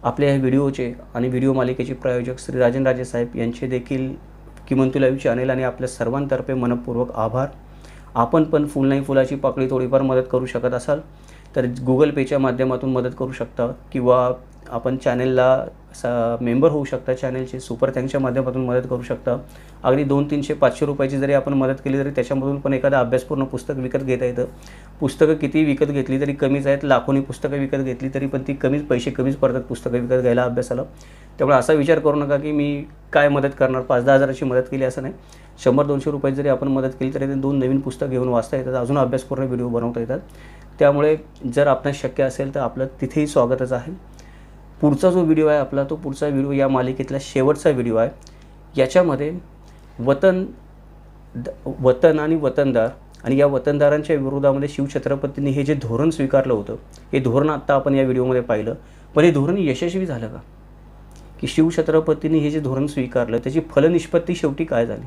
A: आपल्या ह्या व्हिडिओचे आणि व्हिडिओ मालिकेचे प्रायोजक श्री राजन राजे साहेब यांचे देखील तू लाईव्ह चॅनेल आणि आपल्या सर्वांतर्फे मनपूर्वक आभार आपण पण फुल नाही फुलाची पाकळी थोडीफार मदत करू शकत असाल तर गुगल पेच्या माध्यमातून मदत करू शकता किंवा आपण चॅनेलला स मेंबर होऊ शकता चॅनेलचे सुपर माध्यमातून मदत करू शकता अगदी दोन तीनशे पाचशे रुपयाची जरी आपण मदत केली तरी त्याच्यामधून पण एखादा अभ्यासपूर्ण पुस्तक विकत घेता येतं पुस्तकं किती विकत घेतली तरी कमीच आहेत लाखोनी पुस्तकं विकत घेतली तरी पण ती कमीच पैसे कमीच पडतात पुस्तकं विकत घ्यायला अभ्यासाला त्यामुळे असा विचार करू नका की मी काय मदत करणार पाच दहा हजाराची मदत केली असं नाही शंभर दोनशे रुपये जरी आपण मदत केली तरी ते दोन नवीन पुस्तक घेऊन वाचता येतात अजून अभ्यासपूर्ण व्हिडिओ बनवता येतात त्यामुळे जर आपणास शक्य असेल तर आपलं तिथेही स्वागतच आहे पुढचा जो व्हिडिओ आहे आपला तो पुढचा व्हिडिओ या मालिकेतला शेवटचा व्हिडिओ आहे याच्यामध्ये वतन द वतन आणि वतनदार आणि या वतनदारांच्या विरोधामध्ये शिवछत्रपतींनी हे जे धोरण स्वीकारलं होतं हे धोरण आत्ता आपण या व्हिडिओमध्ये पाहिलं पण हे धोरण यशस्वी झालं का की शिवछत्रपतींनी हे जे धोरण स्वीकारलं त्याची फलनिष्पत्ती शेवटी काय झाली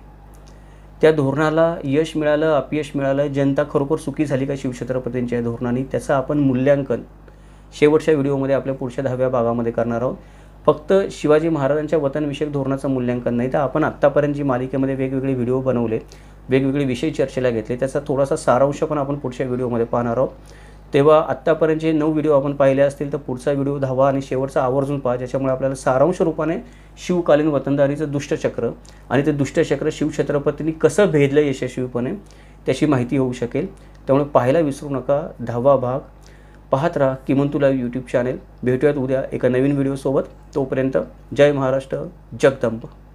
A: त्या धोरणाला यश मिळालं अपयश मिळालं जनता खरोखर सुखी झाली का शिवछत्रपतींच्या धोरणाने त्याचं आपण मूल्यांकन शेवटच्या व्हिडिओमध्ये आपल्या पुढच्या दहाव्या भागामध्ये करणार आहोत फक्त शिवाजी महाराजांच्या वतनविषयक धोरणाचं मूल्यांकन नाही तर आपण आत्तापर्यंत जी मालिकेमध्ये वेगवेगळे व्हिडिओ बनवले वेगवेगळे विषय चर्चेला घेतले त्याचा थोडासा सारांश पण आपण पुढच्या व्हिडिओमध्ये पाहणार आहोत तेव्हा आत्तापर्यंत जे नऊ व्हिडिओ आपण पाहिले असतील तर पुढचा व्हिडिओ दहावा आणि शेवटचा आवर्जून पहा ज्याच्यामुळे आपल्याला सारांश रूपाने शिवकालीन वतनदारीचं दुष्टचक्र आणि ते दुष्टचक्र शिवछत्रपतींनी कसं भेदलं यशस्वीपणे त्याची माहिती होऊ शकेल त्यामुळे पाहायला विसरू नका दहावा भाग पाहत राहा किमान तुला यूट्यूब चॅनेल भेटूयात उद्या एका नवीन व्हिडिओसोबत तोपर्यंत जय महाराष्ट्र जगदंब